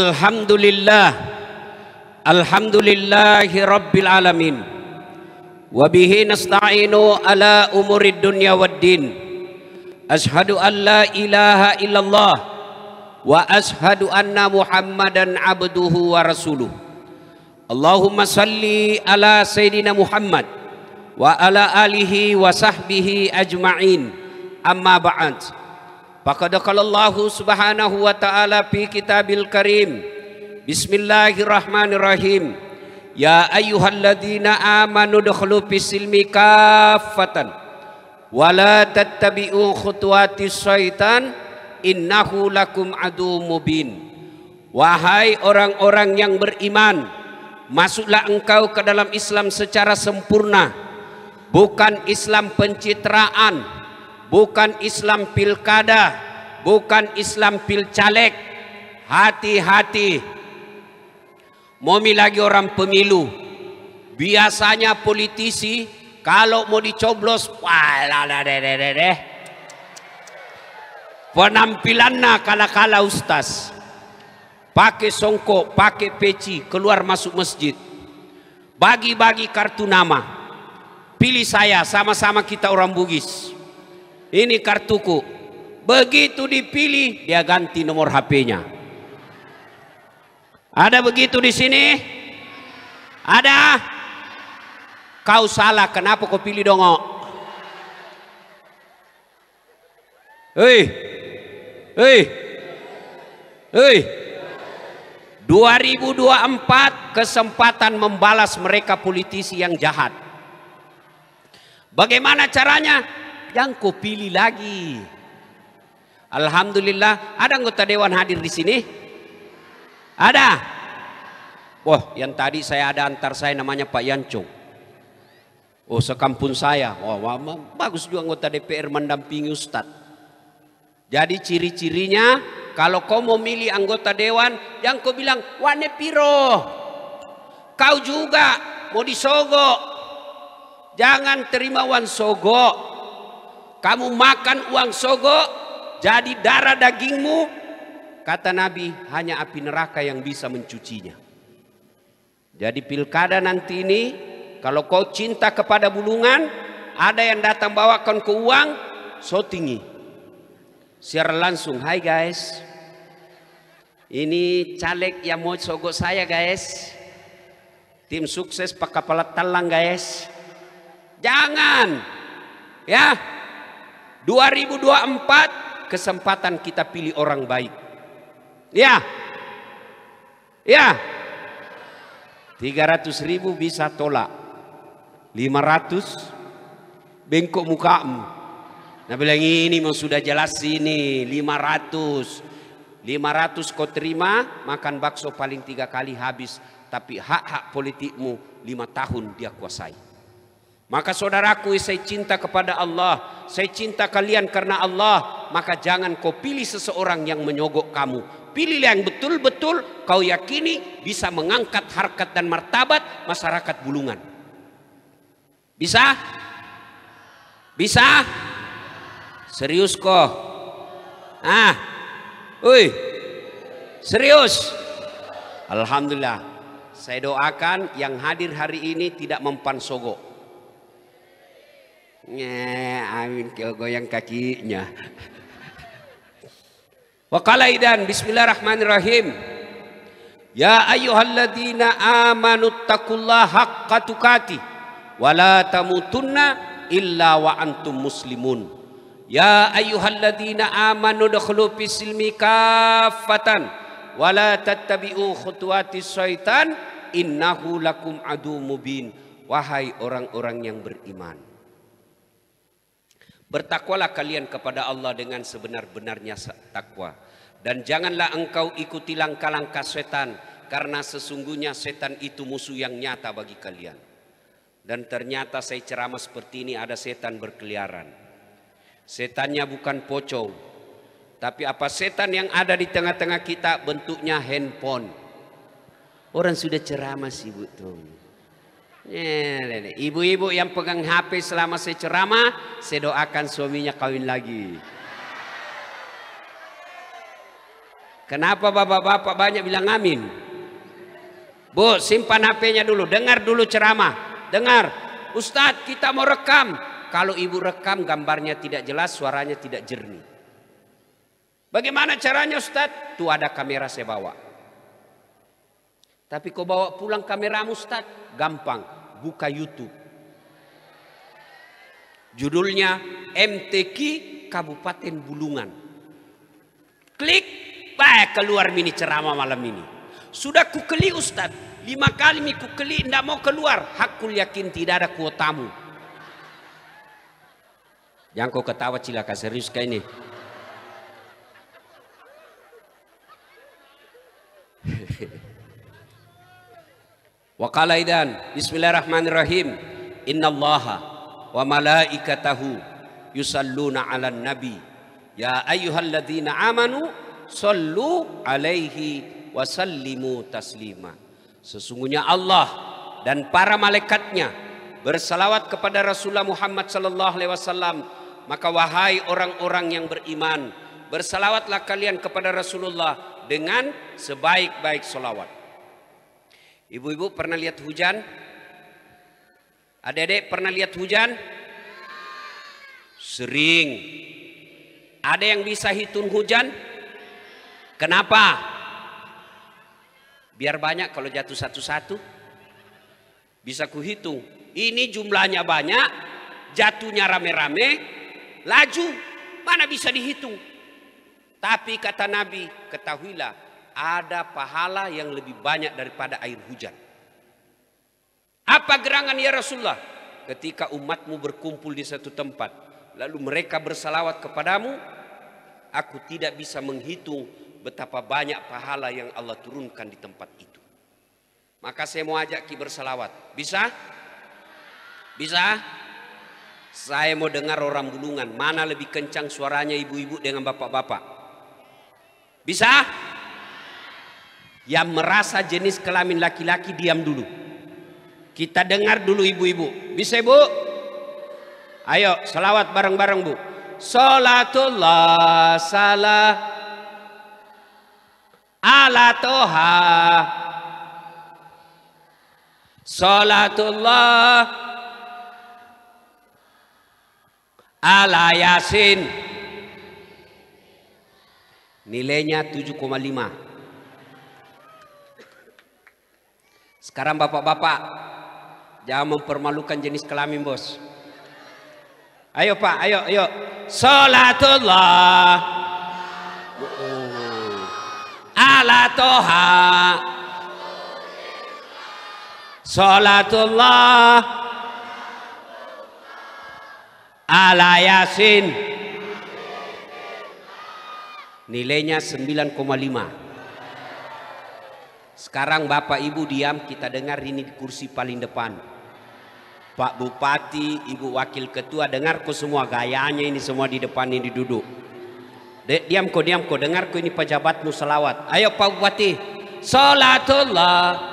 Alhamdulillah Alhamdulillahi Rabbil Alamin Wabihi nasta'inu ala umurid dunya waddin Ashadu an la ilaha illallah Wa ashadu anna muhammadan abduhu wa rasuluh Allahumma salli ala Sayyidina Muhammad Wa ala alihi wa sahbihi ajma'in Amma ba'd faqad qalallahu subhanahu wa ta'ala fi kitabil karim bismillahirrahmanirrahim ya ayyuhalladzina amanu dakhlu fis-silmi kaffatan wa la tattabi'u innahu lakum aduwwum mubin wahai orang-orang yang beriman masuklah engkau ke dalam Islam secara sempurna bukan Islam pencitraan bukan Islam pilkada, bukan Islam pilcaleg. Hati-hati. Momi lagi orang pemilu. Biasanya politisi kalau mau dicoblos, deh. penampilannya kala-kala ustaz. Pakai songkok, pakai peci, keluar masuk masjid. Bagi-bagi kartu nama. Pilih saya, sama-sama kita orang Bugis. Ini kartuku. Begitu dipilih, dia ganti nomor HP-nya. Ada begitu di sini? Ada? Kau salah, kenapa kau pilih dongok? Hei, hei, hei. 2024 kesempatan membalas mereka politisi yang jahat. Bagaimana caranya? yang kau pilih lagi. Alhamdulillah, ada anggota dewan hadir di sini? Ada. Wah, yang tadi saya ada antar saya namanya Pak Yancung. Oh, sekampung saya. Wah, wah bagus juga anggota DPR mendampingi Ustadz. Jadi ciri-cirinya kalau kau mau milih anggota dewan yang kau bilang wane piro. Kau juga mau disogok. Jangan terima wan sogok kamu makan uang sogo jadi darah dagingmu kata Nabi hanya api neraka yang bisa mencucinya jadi pilkada nanti ini kalau kau cinta kepada bulungan ada yang datang bawakan ke uang so tinggi siar langsung hai guys ini caleg yang mau sogo saya guys tim sukses pak kepala talang guys jangan ya 2024 kesempatan kita pilih orang baik. Ya. Ya. 300 ribu bisa tolak. 500 bengkok mukamu. Nah bilang ini mau sudah jelas ini 500. 500 kau terima makan bakso paling tiga kali habis. Tapi hak-hak politikmu lima tahun dia kuasai. Maka saudaraku saya cinta kepada Allah, saya cinta kalian karena Allah, maka jangan kau pilih seseorang yang menyogok kamu. Pilih yang betul-betul kau yakini bisa mengangkat harkat dan martabat masyarakat bulungan. Bisa? Bisa? Serius kok? Ah, woi, serius? Alhamdulillah, saya doakan yang hadir hari ini tidak mempan sogok. Nye, amin kau goyang kakinya. idan bismillahirrahmanirrahim. Ya ayyuhalladzina amanu taqullaha haqqa tuqati wa la tamutunna illa wa antum muslimun. Ya ayyuhalladzina amanu dakhulu fis silmi kaffatan wa la tattabi'u khutuwatis syaitan innahu lakum adu mubin. Wahai orang-orang yang beriman. Bertakwalah kalian kepada Allah dengan sebenar-benarnya takwa. Dan janganlah engkau ikuti langkah-langkah setan. Karena sesungguhnya setan itu musuh yang nyata bagi kalian. Dan ternyata saya ceramah seperti ini ada setan berkeliaran. Setannya bukan pocong. Tapi apa setan yang ada di tengah-tengah kita bentuknya handphone. Orang sudah ceramah sih, tuh. Eh, Ibu-ibu yang pegang HP selama saya ceramah, saya doakan suaminya kawin lagi. Kenapa bapak-bapak banyak bilang amin? Bu, simpan HP-nya dulu, dengar dulu ceramah. Dengar, Ustadz kita mau rekam. Kalau ibu rekam gambarnya tidak jelas, suaranya tidak jernih. Bagaimana caranya Ustadz? Tuh ada kamera saya bawa. Tapi kau bawa pulang kameramu Ustaz, gampang, buka YouTube. Judulnya MTQ Kabupaten Bulungan. Klik, baik keluar mini ceramah malam ini. Sudah kukeli Ustaz, lima kali mi ndak tidak mau keluar. Hakul yakin tidak ada kuotamu. Jangan kau ketawa cilaka serius kayak ini. Hehehe. Wa qala idan bismillahirrahmanirrahim innallaha wa malaikatahu yusalluna 'alan nabi ya ayyuhalladzina amanu sallu 'alaihi wa sallimu taslima. Sesungguhnya Allah dan para malaikatnya bersalawat kepada Rasulullah Muhammad sallallahu alaihi wasallam maka wahai orang-orang yang beriman bersalawatlah kalian kepada Rasulullah dengan sebaik-baik salawat Ibu-ibu pernah lihat hujan? Adik-adik pernah lihat hujan? Sering. Ada yang bisa hitung hujan? Kenapa? Biar banyak kalau jatuh satu-satu. Bisa kuhitung. Ini jumlahnya banyak, jatuhnya rame-rame, laju. Mana bisa dihitung? Tapi kata Nabi, ketahuilah ada pahala yang lebih banyak daripada air hujan. Apa gerangan ya Rasulullah? Ketika umatmu berkumpul di satu tempat, lalu mereka bersalawat kepadamu, aku tidak bisa menghitung betapa banyak pahala yang Allah turunkan di tempat itu. Maka saya mau ajak ki bersalawat. Bisa? Bisa? Saya mau dengar orang bulungan. Mana lebih kencang suaranya ibu-ibu dengan bapak-bapak? Bisa? yang merasa jenis kelamin laki-laki diam dulu. Kita dengar dulu ibu-ibu. Bisa ibu? Ayo selawat bareng-bareng bu. Salatullah salah ala toha. Salatullah ala yasin. Nilainya 7,5. Sekarang bapak-bapak jangan mempermalukan jenis kelamin bos. Ayo pak, ayo, ayo. Salatullah Allah, uh-uh. ala toha. Salatullah ala yasin. Nilainya 9,5. Sekarang Bapak Ibu diam kita dengar ini di kursi paling depan. Pak Bupati, Ibu Wakil Ketua dengar kok semua gayanya ini semua di depan ini duduk. De, diam kok, diam kok, dengar kok ini pejabatmu selawat. Ayo Pak Bupati, Salatullah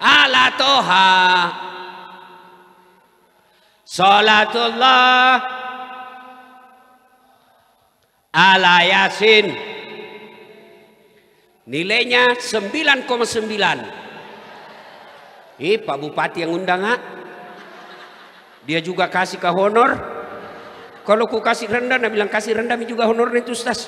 ala toha Salatullah ala yasin Nilainya 9,9. Eh, Pak Bupati yang undang, ha? Ah. Dia juga kasih ke honor. Kalau ku kasih rendah, nah bilang kasih rendah juga honor itu, Ustaz.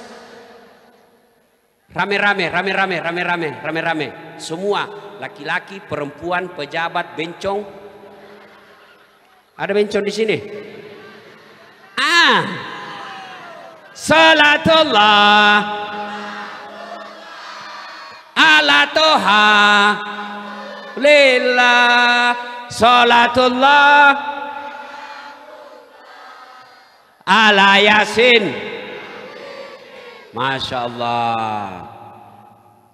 Rame-rame, rame-rame, rame-rame, rame-rame. Semua laki-laki, perempuan, pejabat, bencong. Ada bencong di sini? Ah. Salatullah salatoha lillah salatullah ala yasin Masya Allah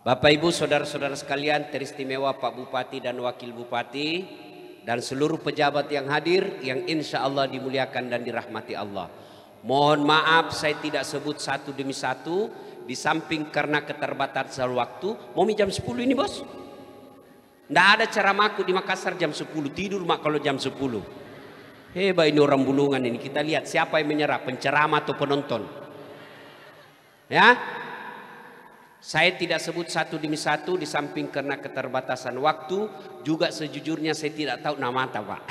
Bapak Ibu saudara-saudara sekalian teristimewa Pak Bupati dan Wakil Bupati dan seluruh pejabat yang hadir yang insya Allah dimuliakan dan dirahmati Allah. Mohon maaf saya tidak sebut satu demi satu di samping karena keterbatasan waktu, momi jam 10 ini bos. Tidak ada cara ceramahku di Makassar jam 10, tidur mak kalau jam 10. Hebat ini orang bulungan ini, kita lihat siapa yang menyerah, penceramah atau penonton. Ya, saya tidak sebut satu demi satu di samping karena keterbatasan waktu, juga sejujurnya saya tidak tahu nama apa Pak.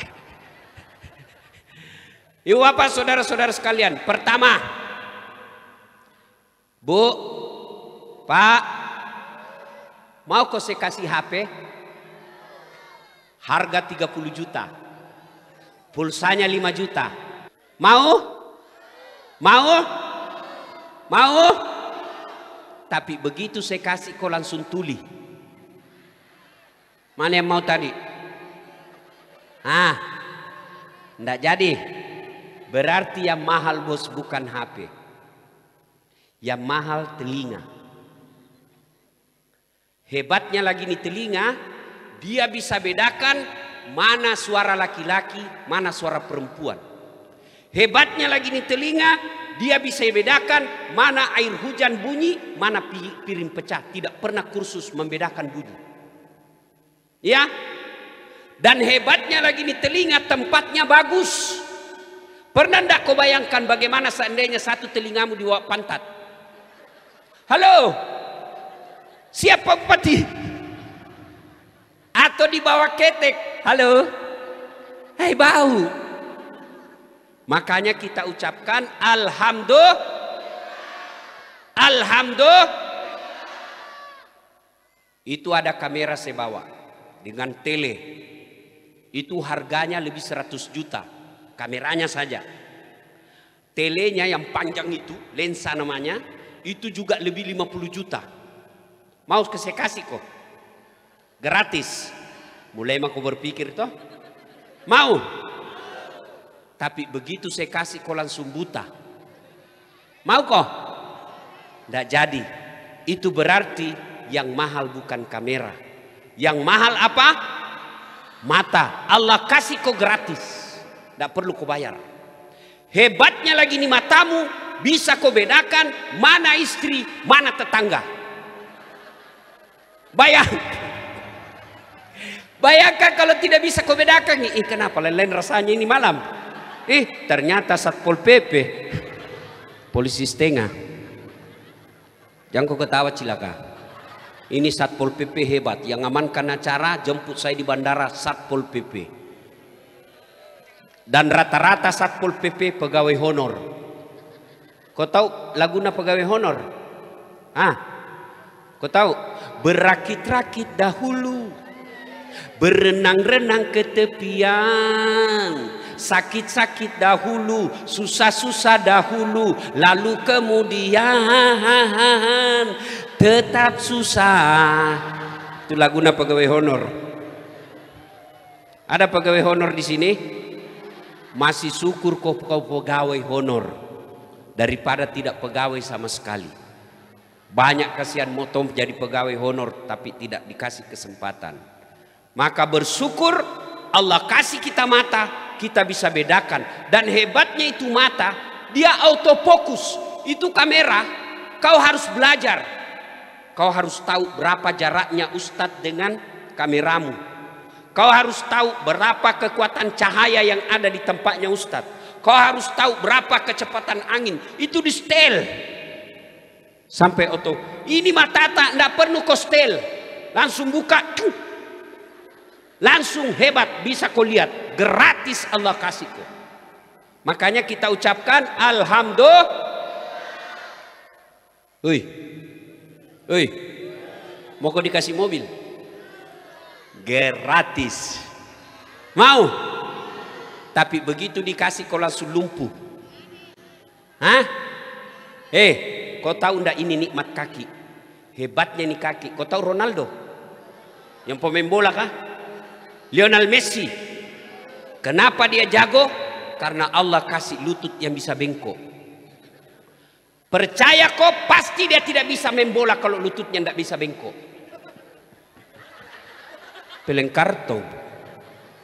Ibu bapak saudara-saudara sekalian, pertama Bu, Pak, mau kau saya kasih HP? Harga 30 juta. Pulsanya 5 juta. Mau? Mau? Mau? Tapi begitu saya kasih kau langsung tuli. Mana yang mau tadi? Ah, tidak jadi. Berarti yang mahal bos bukan HP yang mahal telinga. Hebatnya lagi nih telinga, dia bisa bedakan mana suara laki-laki, mana suara perempuan. Hebatnya lagi nih telinga, dia bisa bedakan mana air hujan bunyi, mana piring pecah. Tidak pernah kursus membedakan bunyi. Ya, dan hebatnya lagi nih telinga tempatnya bagus. Pernah ndak kau bayangkan bagaimana seandainya satu telingamu di pantat? Halo, siapa bupati? Atau dibawa ketek? Halo, hei bau. Makanya kita ucapkan Alhamdulillah. Alhamdulillah. Itu ada kamera saya bawa dengan tele. Itu harganya lebih 100 juta. Kameranya saja. Telenya yang panjang itu, lensa namanya, itu juga lebih 50 juta. Mau ke saya kasih kok. Gratis. Mulai mah kau berpikir toh. Mau. Tapi begitu saya kasih kau langsung buta. Mau kok? Tidak jadi. Itu berarti yang mahal bukan kamera. Yang mahal apa? Mata. Allah kasih kau gratis. Tidak perlu kau bayar. Hebatnya lagi ini matamu bisa kau bedakan mana istri, mana tetangga. Bayang. Bayangkan kalau tidak bisa kau bedakan. Ih, kenapa lain rasanya ini malam? Ih, ternyata Satpol PP. Polisi setengah. Jangan kau ketawa cilaka. Ini Satpol PP hebat. Yang amankan acara jemput saya di bandara Satpol PP. Dan rata-rata Satpol PP pegawai honor. Kau tahu lagu na pegawai honor? Ah, kau tahu? Berakit-rakit dahulu, berenang-renang ke tepian sakit-sakit dahulu, susah-susah dahulu, lalu kemudian tetap susah. Itu lagu na pegawai honor. Ada pegawai honor di sini? Masih syukur kau, kau pegawai honor daripada tidak pegawai sama sekali. Banyak kasihan motong jadi pegawai honor tapi tidak dikasih kesempatan. Maka bersyukur Allah kasih kita mata, kita bisa bedakan. Dan hebatnya itu mata, dia autofokus. Itu kamera, kau harus belajar. Kau harus tahu berapa jaraknya Ustadz dengan kameramu. Kau harus tahu berapa kekuatan cahaya yang ada di tempatnya Ustadz. Kau harus tahu berapa kecepatan angin. Itu di stel Sampai oto. Ini tak tidak perlu kau setel. Langsung buka. Langsung hebat. Bisa kau lihat. Gratis Allah kasih kau. Makanya kita ucapkan Alhamdulillah. Hui. Hui. Mau kau dikasih mobil? Gratis. Mau? Tapi begitu dikasih kau langsung lumpuh. Hah? Eh, kau tahu ndak ini nikmat kaki? Hebatnya ini kaki. Kau tahu Ronaldo? Yang pemain bola kah? Lionel Messi. Kenapa dia jago? Karena Allah kasih lutut yang bisa bengkok. Percaya kau pasti dia tidak bisa main bola kalau lututnya tidak bisa bengkok. Peleng kartu.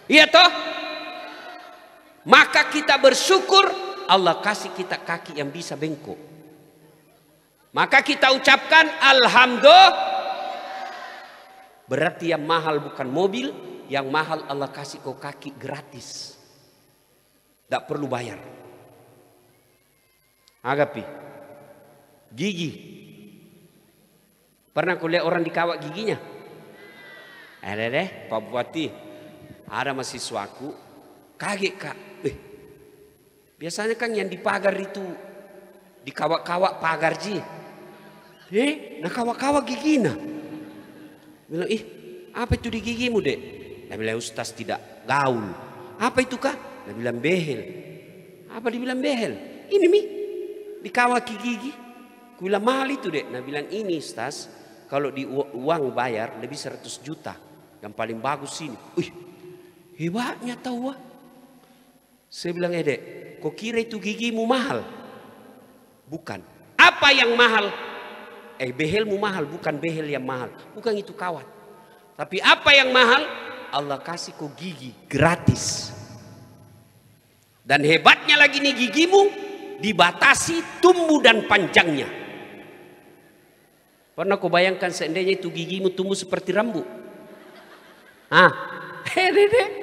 Iya toh? Maka kita bersyukur Allah kasih kita kaki yang bisa bengkok. Maka kita ucapkan alhamdulillah. Berarti yang mahal bukan mobil, yang mahal Allah kasih kau kaki gratis. Tak perlu bayar. Agapi. Gigi. Pernah kau lihat orang dikawak giginya? Eh, deh, Pak Bupati. Ada mahasiswaku kaget kak Biasanya kan yang dipagar itu di kawak-kawak pagar ji. Eh, nah kawak-kawak na. Bilang, ih, apa itu di gigimu, Dek? Dia bilang, Ustaz tidak gaul. Apa itu kah? Dia bilang, behel. Apa dibilang behel? Ini mi, di kawak gigi. Aku bilang, mahal itu, Dek. Dia bilang, ini Ustaz, kalau di uang bayar lebih 100 juta. Yang paling bagus ini. "Ih, hebatnya tahu ah. Saya bilang, edek, eh, kok kira itu gigimu mahal? Bukan. Apa yang mahal? Eh behelmu mahal, bukan behel yang mahal. Bukan itu kawat. Tapi apa yang mahal? Allah kasih kau gigi gratis. Dan hebatnya lagi nih gigimu dibatasi tumbuh dan panjangnya. Pernah kau bayangkan seandainya itu gigimu tumbuh seperti rambut? Ah, hehehe.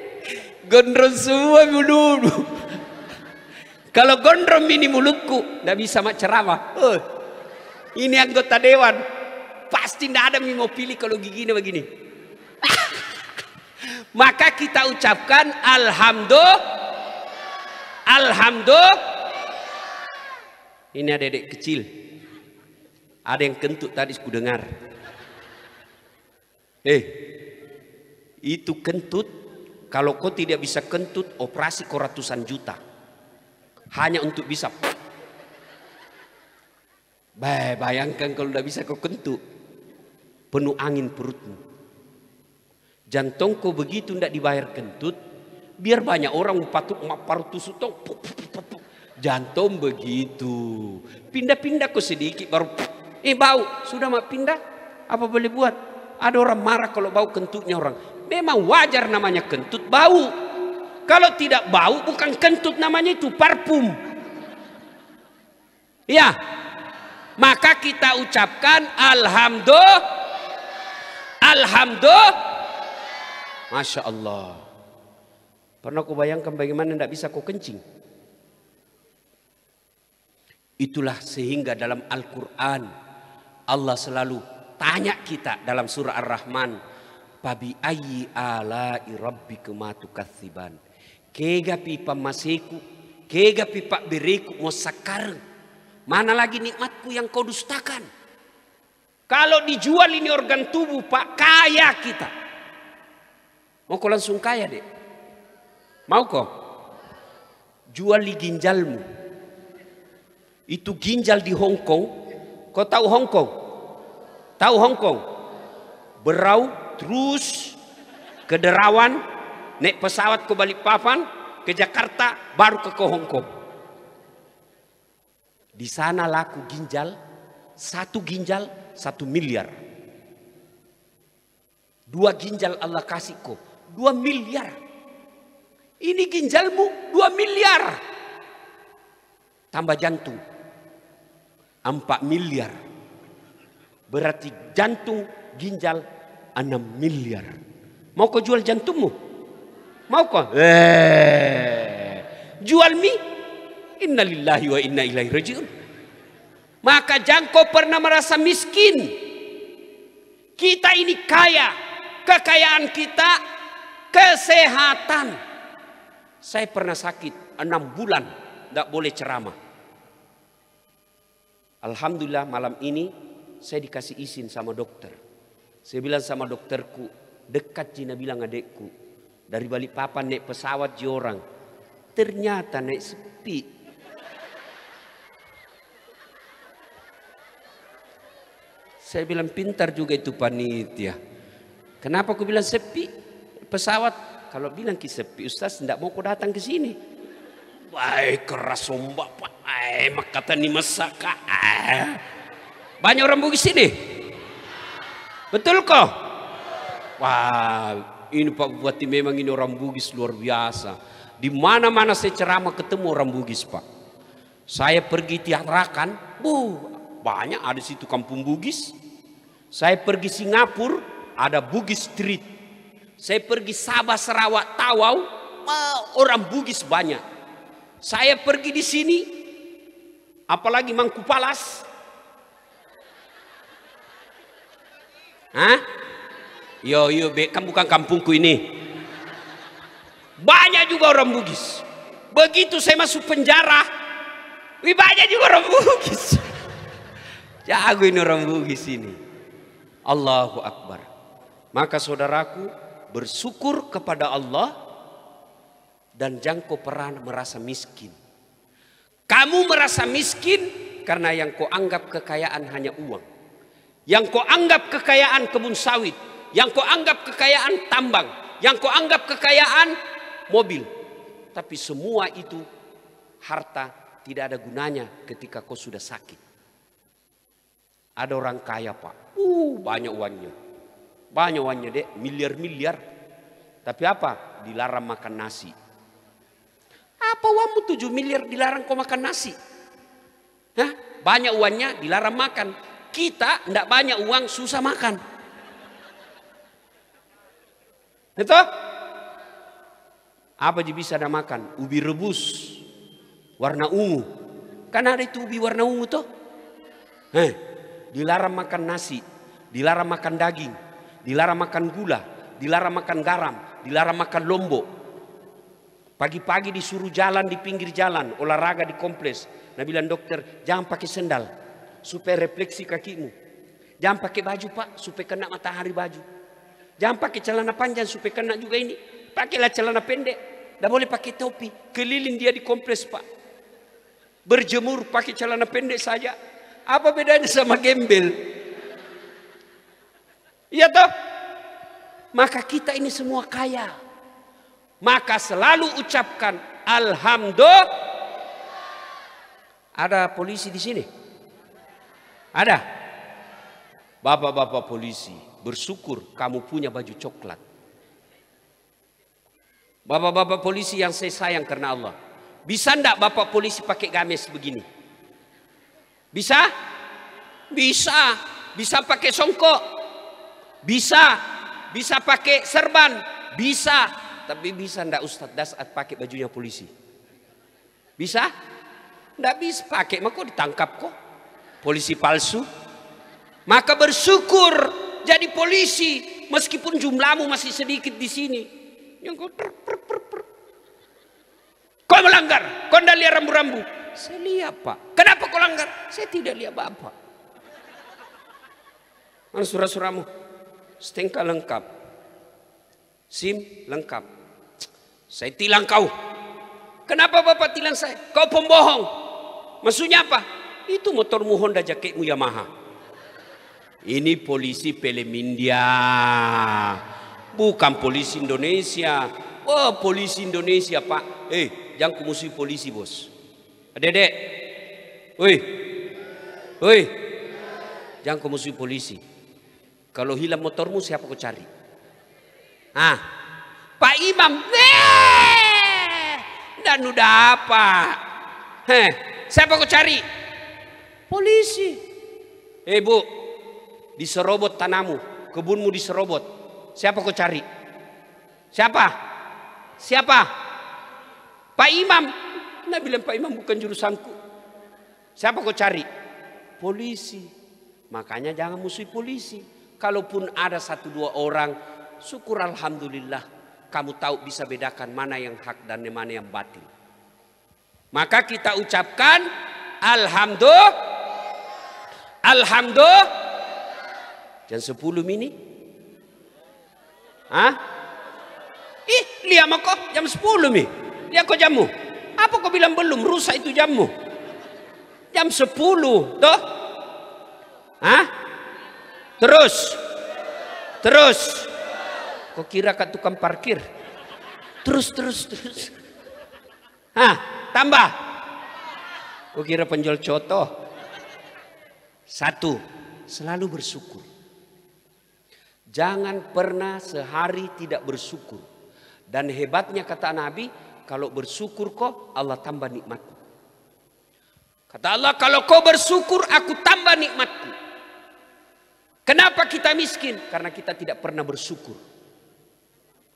Gondrong semua dulu. Kalau gondrong ini mulutku, tidak bisa mak ceramah. Oh, ini anggota dewan. Pasti tidak ada yang mau pilih kalau giginya begini. Maka kita ucapkan Alhamdulillah. Alhamdulillah. Ini ada adik kecil. Ada yang kentut tadi ku dengar. Eh, itu kentut kalau kau tidak bisa kentut, operasi kau ratusan juta. Hanya untuk bisa. Bay, bayangkan kalau tidak bisa kau kentut. Penuh angin perutmu. Jantung kau begitu tidak dibayar kentut. Biar banyak orang patuk mapar tusuk tau. Jantung begitu. Pindah-pindah kau sedikit baru. Eh bau. Sudah mak pindah. Apa boleh buat? Ada orang marah kalau bau kentutnya orang. Memang wajar namanya kentut bau. Kalau tidak bau bukan kentut namanya itu parfum. Ya. Maka kita ucapkan alhamdulillah. Alhamdulillah. Masya Allah. Pernah kau bayangkan bagaimana tidak bisa kau kencing? Itulah sehingga dalam Al-Quran Allah selalu tanya kita dalam surah Ar-Rahman. Pabi ayi ala irabbi kematu kathiban. Kega pipa masiku, kega pipa beriku mosakar. Mana lagi nikmatku yang kau dustakan? Kalau dijual ini organ tubuh pak, kaya kita. Mau kau langsung kaya deh? Mau kau? Jual di ginjalmu. Itu ginjal di Hongkong. Kau tahu Hongkong? Tahu Hong Kong? Berau terus ke Derawan, naik pesawat ke Balikpapan, ke Jakarta, baru ke ke Kong. Di sana laku ginjal, satu ginjal satu miliar. Dua ginjal Allah kasih kau, dua miliar. Ini ginjalmu dua miliar. Tambah jantung, empat miliar. Berarti jantung, ginjal 6 miliar. Mau kau jual jantungmu? Mau kau? Eh. Jual mi Inna lillahi wa inna ilaihi rajiun. Maka jangan kau pernah merasa miskin. Kita ini kaya. Kekayaan kita kesehatan. Saya pernah sakit enam bulan, tidak boleh ceramah. Alhamdulillah malam ini saya dikasih izin sama dokter. Saya bilang sama dokterku, dekat Cina bilang adekku. Dari balik papan naik pesawat di orang. Ternyata naik sepi. Saya bilang pintar juga itu panitia. Kenapa aku bilang sepi? Pesawat kalau bilang ki sepi, Ustaz tidak mau kau datang ke sini. Baik keras sombak pak, ay eh, makata ni banyak orang Bugis ini. Betul kok? Wah, ini Pak Bupati memang ini orang Bugis luar biasa. Di mana-mana saya ceramah ketemu orang Bugis, Pak. Saya pergi Tiarakan, bu, banyak ada situ kampung Bugis. Saya pergi Singapura, ada Bugis Street. Saya pergi Sabah, Sarawak, Tawau, eh, orang Bugis banyak. Saya pergi di sini, apalagi Mangkupalas, Hah? Yo yo be, kan bukan kampungku ini. Banyak juga orang Bugis. Begitu saya masuk penjara, wih banyak juga orang Bugis. Jago ini orang Bugis ini. Allahu Akbar. Maka saudaraku bersyukur kepada Allah dan jangkau peran merasa miskin. Kamu merasa miskin karena yang kau anggap kekayaan hanya uang yang kau anggap kekayaan kebun sawit, yang kau anggap kekayaan tambang, yang kau anggap kekayaan mobil. Tapi semua itu harta tidak ada gunanya ketika kau sudah sakit. Ada orang kaya pak, uh banyak uangnya, banyak uangnya dek, miliar-miliar. Tapi apa? Dilarang makan nasi. Apa uangmu 7 miliar dilarang kau makan nasi? Hah? Banyak uangnya dilarang makan. Kita tidak banyak uang, susah makan. Itu? Apa jadi bisa ada makan? Ubi rebus, warna ungu. Kan ada itu ubi warna ungu tuh. Eh, dilarang makan nasi, dilarang makan daging, dilarang makan gula, dilarang makan garam, dilarang makan lombok. Pagi-pagi disuruh jalan di pinggir jalan, olahraga di kompleks. Nah bilang dokter, jangan pakai sendal supaya refleksi kakimu. Jangan pakai baju pak supaya kena matahari baju. Jangan pakai celana panjang supaya kena juga ini. Pakailah celana pendek. Tidak boleh pakai topi. Keliling dia di kompleks pak. Berjemur pakai celana pendek saja. Apa bedanya sama gembel? Iya toh? Maka kita ini semua kaya. Maka selalu ucapkan Alhamdulillah. Ada polisi di sini? Ada? Bapak-bapak polisi, bersyukur kamu punya baju coklat. Bapak-bapak polisi yang saya sayang karena Allah. Bisa ndak bapak polisi pakai gamis begini? Bisa? Bisa. Bisa pakai songkok. Bisa. Bisa pakai serban. Bisa. Tapi bisa ndak Ustadz Dasat pakai bajunya polisi? Bisa? Ndak bisa pakai, maka ditangkap kok polisi palsu. Maka bersyukur jadi polisi meskipun jumlahmu masih sedikit di sini. kau melanggar, kau tidak lihat rambu-rambu. Saya lihat pak. Kenapa kau langgar? Saya tidak lihat bapak. Mana surat-suratmu? setengah lengkap. SIM lengkap. Saya tilang kau. Kenapa bapak tilang saya? Kau pembohong. Maksudnya apa? Itu motormu Honda jaketmu Yamaha. Ini polisi India Bukan polisi Indonesia. oh, polisi Indonesia, Pak. Eh, jangan kumusuhi polisi, Bos. Dedek. Woi. Woi. Jangan kumusuhi polisi. Kalau hilang motormu siapa kau cari? Ah. Pak Imam. Eh! Dan udah apa? Heh, siapa kau cari? Polisi. Eh bu, diserobot tanamu, kebunmu diserobot. Siapa kau cari? Siapa? Siapa? Pak Imam. Nah bilang Pak Imam bukan jurusanku. Siapa kau cari? Polisi. Makanya jangan musuhi polisi. Kalaupun ada satu dua orang, syukur Alhamdulillah. Kamu tahu bisa bedakan mana yang hak dan mana yang batil. Maka kita ucapkan Alhamdulillah. Alhamdulillah. Jam 10 ini? Hah? Ih, lihat kok jam 10 mi. Lihat kok jammu. Apa kau bilang belum? Rusak itu jammu. Jam 10, toh? Hah? Terus. Terus. Kau kira kat tukang parkir? Terus, terus, terus. Hah, tambah. Kau kira penjual coto? Satu, selalu bersyukur. Jangan pernah sehari tidak bersyukur. Dan hebatnya kata Nabi, kalau bersyukur kok Allah tambah nikmatku. Kata Allah, kalau kau bersyukur aku tambah nikmatku. Kenapa kita miskin? Karena kita tidak pernah bersyukur.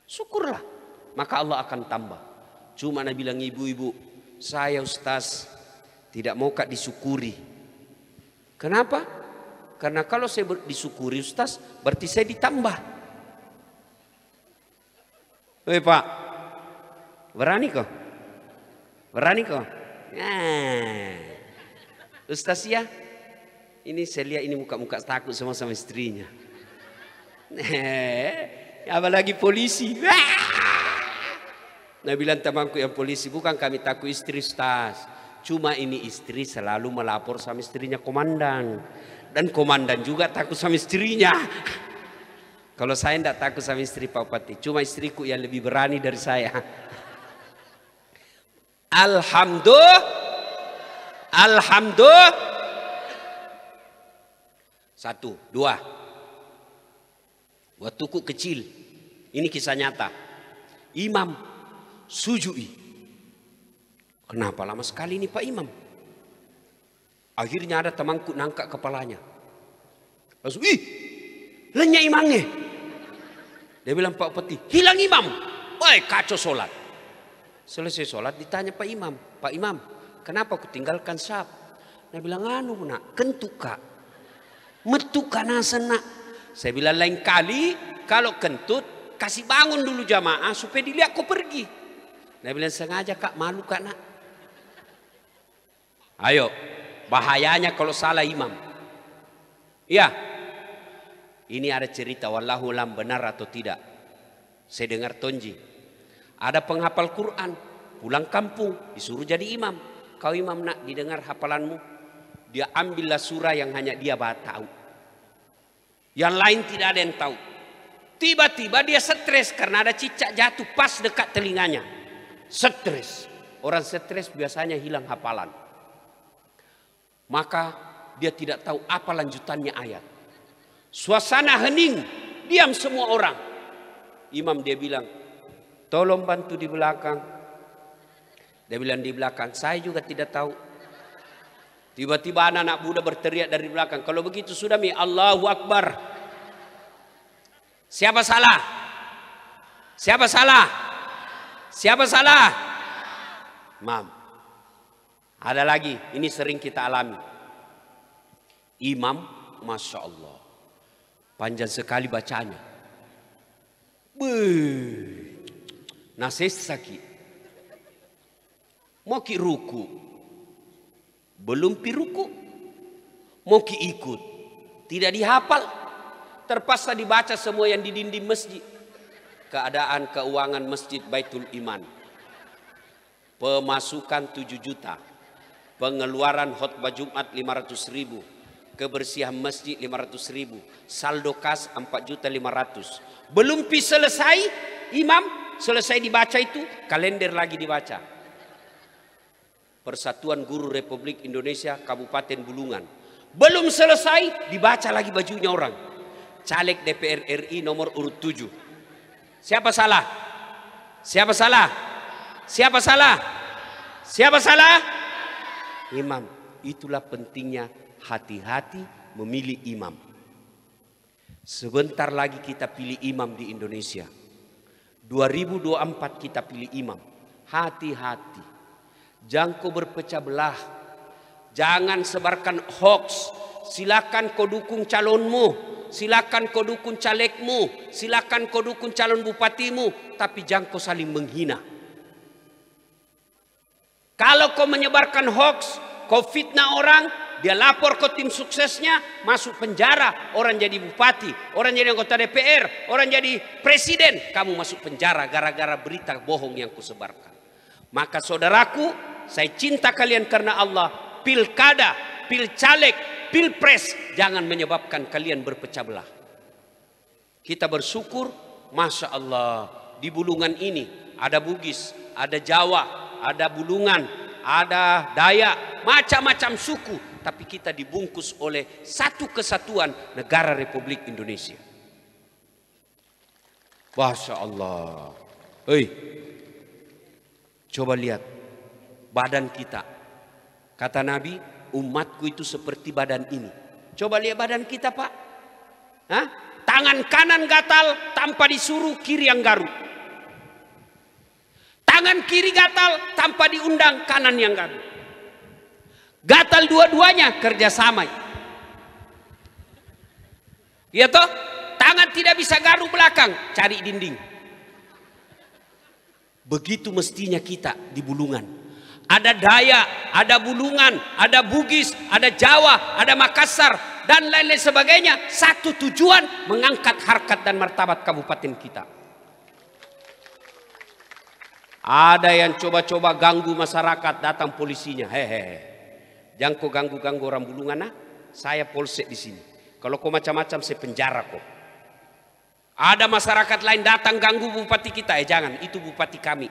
Syukurlah, maka Allah akan tambah. Cuma Nabi bilang ibu-ibu, saya ustaz tidak mau kak disyukuri. Kenapa? Karena kalau saya disyukuri Ustaz, berarti saya ditambah. Hei Pak, berani kok? Berani kok? Nah. Ustaz ya, ini saya lihat ini muka-muka takut sama sama istrinya. Nah, apalagi polisi. Nah bilang temanku yang polisi, bukan kami takut istri Ustaz. Cuma ini istri selalu melapor sama istrinya komandan. Dan komandan juga takut sama istrinya. Kalau saya tidak takut sama istri Pak Pati. Cuma istriku yang lebih berani dari saya. Alhamdulillah. Alhamdulillah. Satu, dua. Waktuku kecil. Ini kisah nyata. Imam Sujui Kenapa lama sekali ini Pak Imam? Akhirnya ada temanku nangkak kepalanya. Lalu ih, lenyai imangnya. Dia bilang Pak Peti, hilang imam. Woi kacau sholat. Selesai sholat ditanya Pak Imam. Pak Imam, kenapa aku tinggalkan sab? Dia bilang, anu nak, kentuk kak. Metu nak. Saya bilang lain kali, kalau kentut, kasih bangun dulu jamaah supaya dilihat kau pergi. Dia bilang sengaja kak, malu kak nak. Ayo, bahayanya kalau salah imam. Iya, ini ada cerita wallahu lam benar atau tidak. Saya dengar tonji. Ada penghafal Quran, pulang kampung, disuruh jadi imam. Kau imam nak didengar hafalanmu. Dia ambillah surah yang hanya dia tahu. Yang lain tidak ada yang tahu. Tiba-tiba dia stres karena ada cicak jatuh pas dekat telinganya. Stres. Orang stres biasanya hilang hafalan. Maka dia tidak tahu apa lanjutannya ayat. Suasana hening, diam semua orang. Imam dia bilang, tolong bantu di belakang. Dia bilang di belakang, saya juga tidak tahu. Tiba-tiba anak-anak muda berteriak dari belakang. Kalau begitu sudah mi Allahu Akbar. Siapa salah? Siapa salah? Siapa salah? Mam. Ada lagi, ini sering kita alami. Imam, Masya Allah. Panjang sekali bacanya. Nasih sakit. Mau ki ruku. Belum piruku. Mau ki ikut. Tidak dihafal. Terpaksa dibaca semua yang di dinding masjid. Keadaan keuangan masjid Baitul Iman. Pemasukan 7 juta pengeluaran khutbah Jumat 500 ribu, kebersihan masjid 500 ribu, saldo kas 4 juta 500. Belum pi selesai, imam selesai dibaca itu, kalender lagi dibaca. Persatuan Guru Republik Indonesia Kabupaten Bulungan. Belum selesai, dibaca lagi bajunya orang. Caleg DPR RI nomor urut 7. Siapa salah? Siapa salah? Siapa salah? Siapa salah? imam. Itulah pentingnya hati-hati memilih imam. Sebentar lagi kita pilih imam di Indonesia. 2024 kita pilih imam. Hati-hati. Jangan berpecah belah. Jangan sebarkan hoax. Silakan kau dukung calonmu. Silakan kau dukung calegmu. Silakan kau dukung calon bupatimu. Tapi jangan kau saling menghina. Kalau kau menyebarkan hoax, kau fitnah orang, dia lapor ke tim suksesnya, masuk penjara, orang jadi bupati, orang jadi anggota DPR, orang jadi presiden, kamu masuk penjara gara-gara berita bohong yang kusebarkan. Maka saudaraku, saya cinta kalian karena Allah, pilkada, pilcalek, pilpres, jangan menyebabkan kalian berpecah belah. Kita bersyukur, Masya Allah, di bulungan ini ada Bugis, ada Jawa, ada bulungan, ada daya, macam-macam suku. Tapi kita dibungkus oleh satu kesatuan negara Republik Indonesia. Masya Allah. Hei, coba lihat badan kita. Kata Nabi, umatku itu seperti badan ini. Coba lihat badan kita pak. Hah? Tangan kanan gatal tanpa disuruh kiri yang garuk. Tangan kiri gatal tanpa diundang kanan yang gatal. Gatal dua-duanya kerjasama. Ya toh? Tangan tidak bisa garu belakang, cari dinding. Begitu mestinya kita di bulungan ada Daya, ada Bulungan, ada Bugis, ada Jawa, ada Makassar, dan lain-lain sebagainya. Satu tujuan mengangkat harkat dan martabat kabupaten kita. Ada yang coba-coba ganggu masyarakat, datang polisinya. Hehehe. Jangan kau ganggu-ganggu orang bulungan nah. Saya polsek di sini. Kalau kau macam-macam saya penjara kau. Ada masyarakat lain datang ganggu bupati kita. Eh jangan, itu bupati kami.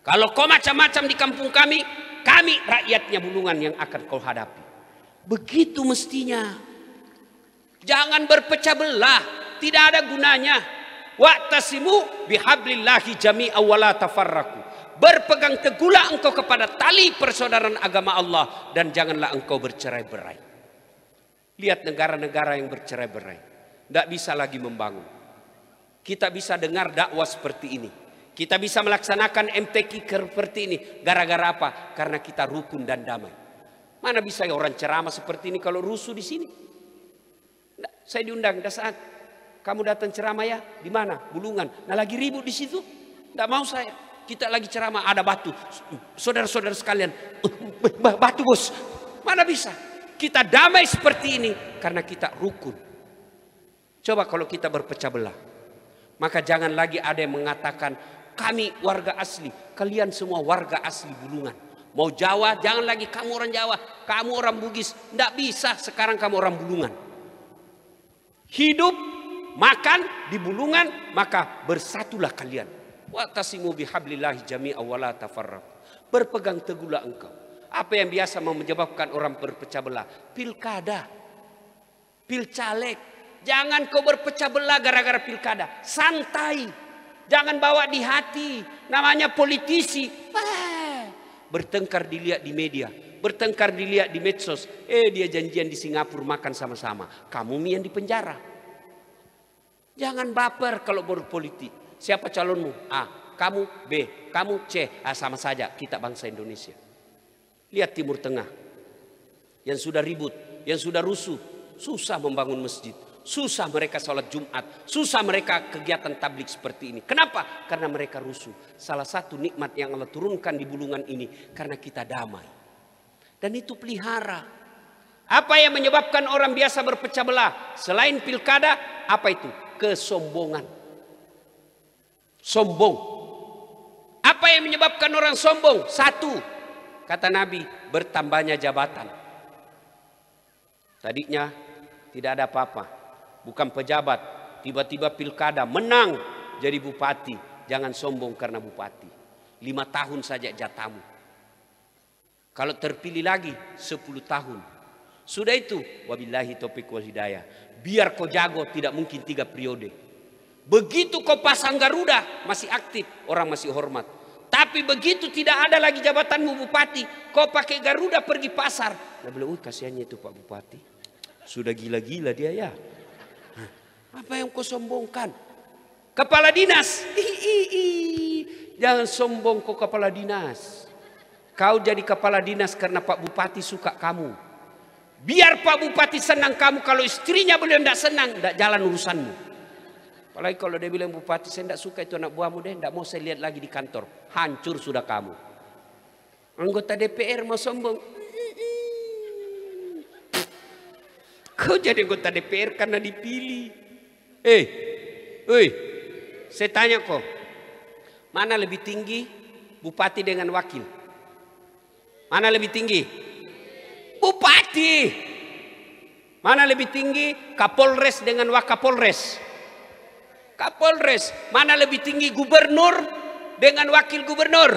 Kalau kau macam-macam di kampung kami, kami rakyatnya bulungan yang akan kau hadapi. Begitu mestinya. Jangan berpecah belah, tidak ada gunanya. Wa'tasimu bihablillahi jami'a wa la tafarraku. Berpegang teguhlah engkau kepada tali persaudaraan agama Allah dan janganlah engkau bercerai-berai. Lihat negara-negara yang bercerai-berai. Tidak bisa lagi membangun. Kita bisa dengar dakwah seperti ini. Kita bisa melaksanakan MTQ seperti ini. Gara-gara apa? Karena kita rukun dan damai. Mana bisa ya orang ceramah seperti ini kalau rusuh di sini? saya diundang, dah saat. Kamu datang ceramah ya? Di mana? Bulungan. Nah lagi ribut di situ. Tidak mau saya. Kita lagi ceramah ada batu. Saudara-saudara sekalian. Oh, batu bos. Mana bisa? Kita damai seperti ini. Karena kita rukun. Coba kalau kita berpecah belah. Maka jangan lagi ada yang mengatakan. Kami warga asli. Kalian semua warga asli bulungan. Mau Jawa, jangan lagi kamu orang Jawa, kamu orang Bugis. Tidak bisa sekarang kamu orang Bulungan. Hidup makan di bulungan, maka bersatulah kalian. Wa tasimu bihablillahi jami'a wa la Berpegang teguhlah engkau. Apa yang biasa menyebabkan orang berpecah belah? Pilkada. pilcalek, Jangan kau berpecah belah gara-gara pilkada. Santai. Jangan bawa di hati. Namanya politisi. Wah. Bertengkar dilihat di media. Bertengkar dilihat di medsos. Eh dia janjian di Singapura makan sama-sama. Kamu yang di penjara. Jangan baper kalau berpolitik. Siapa calonmu? A. Kamu B. Kamu C. A, ah, sama saja kita bangsa Indonesia. Lihat Timur Tengah. Yang sudah ribut. Yang sudah rusuh. Susah membangun masjid. Susah mereka sholat Jumat. Susah mereka kegiatan tablik seperti ini. Kenapa? Karena mereka rusuh. Salah satu nikmat yang Allah turunkan di bulungan ini. Karena kita damai. Dan itu pelihara. Apa yang menyebabkan orang biasa berpecah belah? Selain pilkada, apa itu? kesombongan. Sombong. Apa yang menyebabkan orang sombong? Satu, kata Nabi, bertambahnya jabatan. Tadinya tidak ada apa-apa, bukan pejabat, tiba-tiba pilkada menang jadi bupati. Jangan sombong karena bupati. Lima tahun saja jatamu. Kalau terpilih lagi sepuluh tahun. Sudah itu wabillahi topik wal hidayah. Biar kau jago tidak mungkin tiga periode. Begitu kau pasang Garuda masih aktif, orang masih hormat. Tapi begitu tidak ada lagi jabatan bupati, kau pakai Garuda pergi pasar. Nah bilang, "Wih, kasihannya itu Pak Bupati. Sudah gila-gila dia ya." Hah, apa yang kau sombongkan? Kepala dinas. Hi, hi, hi. Jangan sombong kau kepala dinas. Kau jadi kepala dinas karena Pak Bupati suka kamu. Biar Pak Bupati senang kamu kalau istrinya beliau tidak senang, tidak jalan urusanmu. Apalagi kalau dia bilang Bupati saya tidak suka itu anak buahmu deh, tidak mau saya lihat lagi di kantor. Hancur sudah kamu. Anggota DPR mau sombong. Kau jadi anggota DPR karena dipilih. Eh, eh, saya tanya kok mana lebih tinggi bupati dengan wakil? Mana lebih tinggi? bupati. Mana lebih tinggi? Kapolres dengan Wakapolres. Kapolres. Mana lebih tinggi gubernur dengan wakil gubernur?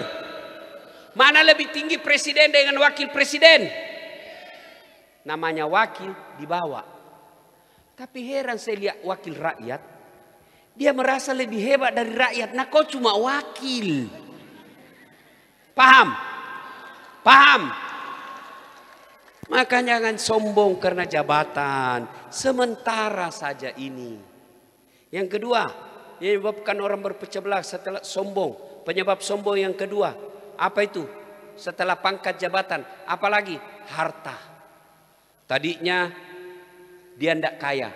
Mana lebih tinggi presiden dengan wakil presiden? Namanya wakil dibawa. Tapi heran saya lihat wakil rakyat. Dia merasa lebih hebat dari rakyat. Nah kau cuma wakil. Paham? Paham? Maka jangan sombong karena jabatan. Sementara saja ini. Yang kedua, yang menyebabkan orang berpecah belah setelah sombong. Penyebab sombong yang kedua, apa itu? Setelah pangkat jabatan, apalagi harta. Tadinya dia tidak kaya.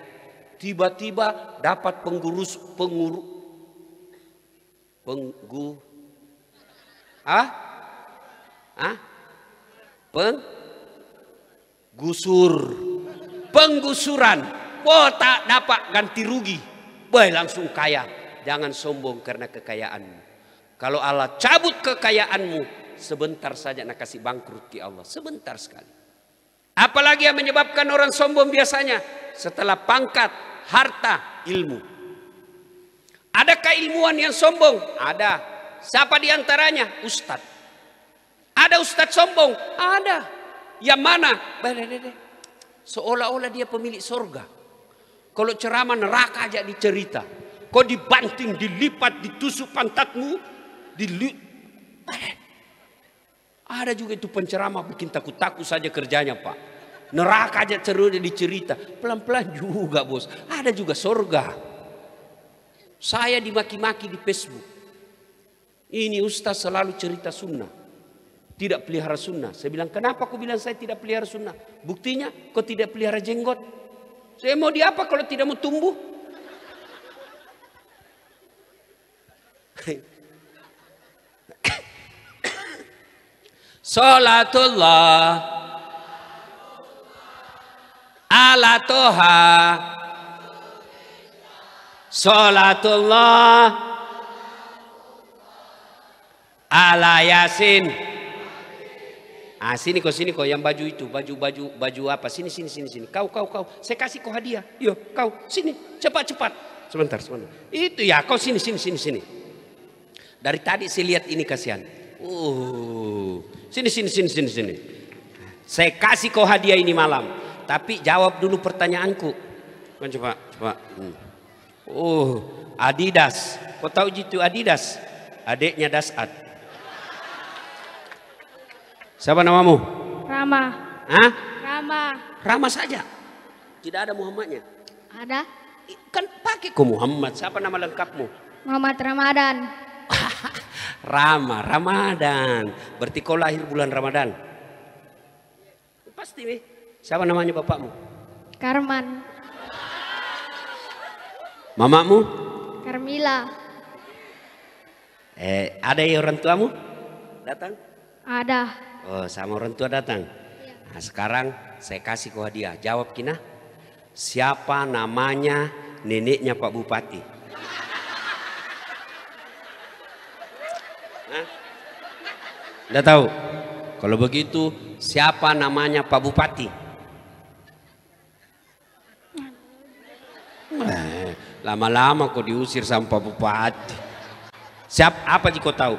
Tiba-tiba dapat pengurus pengurus penggu ah ah peng gusur penggusuran oh dapat ganti rugi Boy langsung kaya jangan sombong karena kekayaanmu kalau Allah cabut kekayaanmu sebentar saja nak kasih bangkrut di Allah sebentar sekali apalagi yang menyebabkan orang sombong biasanya setelah pangkat harta ilmu adakah ilmuwan yang sombong ada siapa diantaranya ustadz ada ustadz sombong ada yang mana? Seolah-olah dia pemilik sorga. Kalau ceramah neraka aja dicerita. Kau dibanting, dilipat, ditusuk pantatmu. Dili... Ada juga itu penceramah bikin takut-takut saja kerjanya pak. Neraka aja cerita dicerita. Pelan-pelan juga bos. Ada juga sorga. Saya dimaki-maki di Facebook. Ini Ustaz selalu cerita sunnah tidak pelihara sunnah. Saya bilang, kenapa aku bilang saya tidak pelihara sunnah? Buktinya kau tidak pelihara jenggot. Saya mau diapa kalau tidak mau tumbuh? Salatullah ala toha Salatullah ala yasin Ah sini kau sini kau yang baju itu baju baju baju apa sini sini sini sini kau kau kau saya kasih kau hadiah yo iya, kau sini cepat cepat sebentar sebentar itu ya kau sini sini sini sini dari tadi saya lihat ini kasihan uh sini sini sini sini sini saya kasih kau hadiah ini malam tapi jawab dulu pertanyaanku kan coba coba hmm. uh Adidas kau tahu jitu Adidas adiknya Dasat Siapa namamu? Rama. Hah? Rama. Rama saja. Tidak ada Muhammadnya. Ada. Kan pakai ku Muhammad. Siapa nama lengkapmu? Muhammad Ramadan. Rama, Ramadan. Berarti kau lahir bulan Ramadan. Pasti nih. Siapa namanya bapakmu? Karman. Mamamu? Karmila. Eh, ada ya orang tuamu? Datang? Ada. Oh, sama orang tua datang. Nah, sekarang saya kasih kau hadiah. Jawab Kina. Siapa namanya neneknya Pak Bupati? Hah? Nggak tahu. Kalau begitu, siapa namanya Pak Bupati? Eh, lama-lama kau diusir sama Pak Bupati. Siap apa jika kau tahu?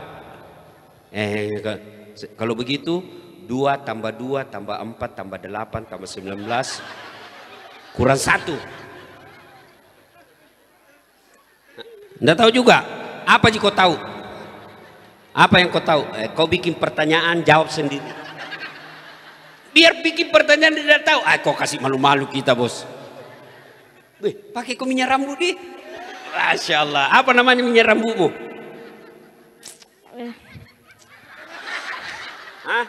Eh, eh, eh kalau begitu 2 tambah 2 tambah 4 tambah 8 tambah 19 kurang 1. Nggak tahu juga. Apa sih kau tahu? Apa yang kau tahu? Eh, kau bikin pertanyaan jawab sendiri. Biar bikin pertanyaan tidak tahu. Eh, kau kasih malu-malu kita bos. Wih, pakai kau minyak rambut nih. Masya Allah. Apa namanya minyak rambutmu? Hah?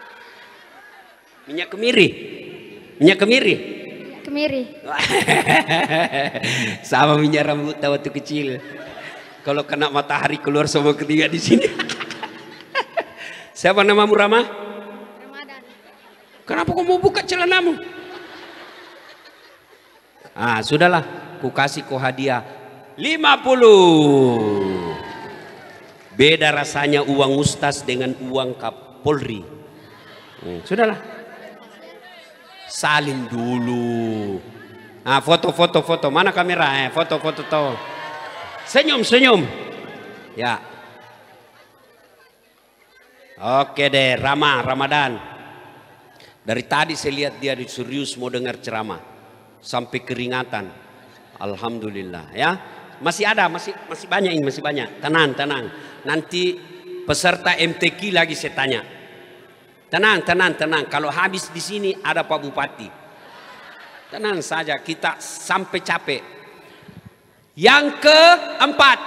Minyak kemiri. Minyak kemiri. Kemiri. Sama minyak rambut waktu kecil. Kalau kena matahari keluar semua ketiga di sini. Siapa namamu Rama? Ramadan. Kenapa kamu buka celanamu? Ah, sudahlah. Ku kasih kau hadiah 50. Beda rasanya uang ustaz dengan uang Kapolri. Eh, sudahlah. Salin dulu. Nah, foto, foto, foto. Mana kamera? Eh, foto, foto, foto. Senyum, senyum. Ya. Oke deh, Rama, Ramadan. Dari tadi saya lihat dia serius mau dengar ceramah. Sampai keringatan. Alhamdulillah ya. Masih ada, masih masih banyak ini, masih banyak. Tenang, tenang. Nanti peserta MTQ lagi saya tanya. Tenang, tenang, tenang. Kalau habis di sini ada Pak Bupati. Tenang saja, kita sampai capek. Yang keempat,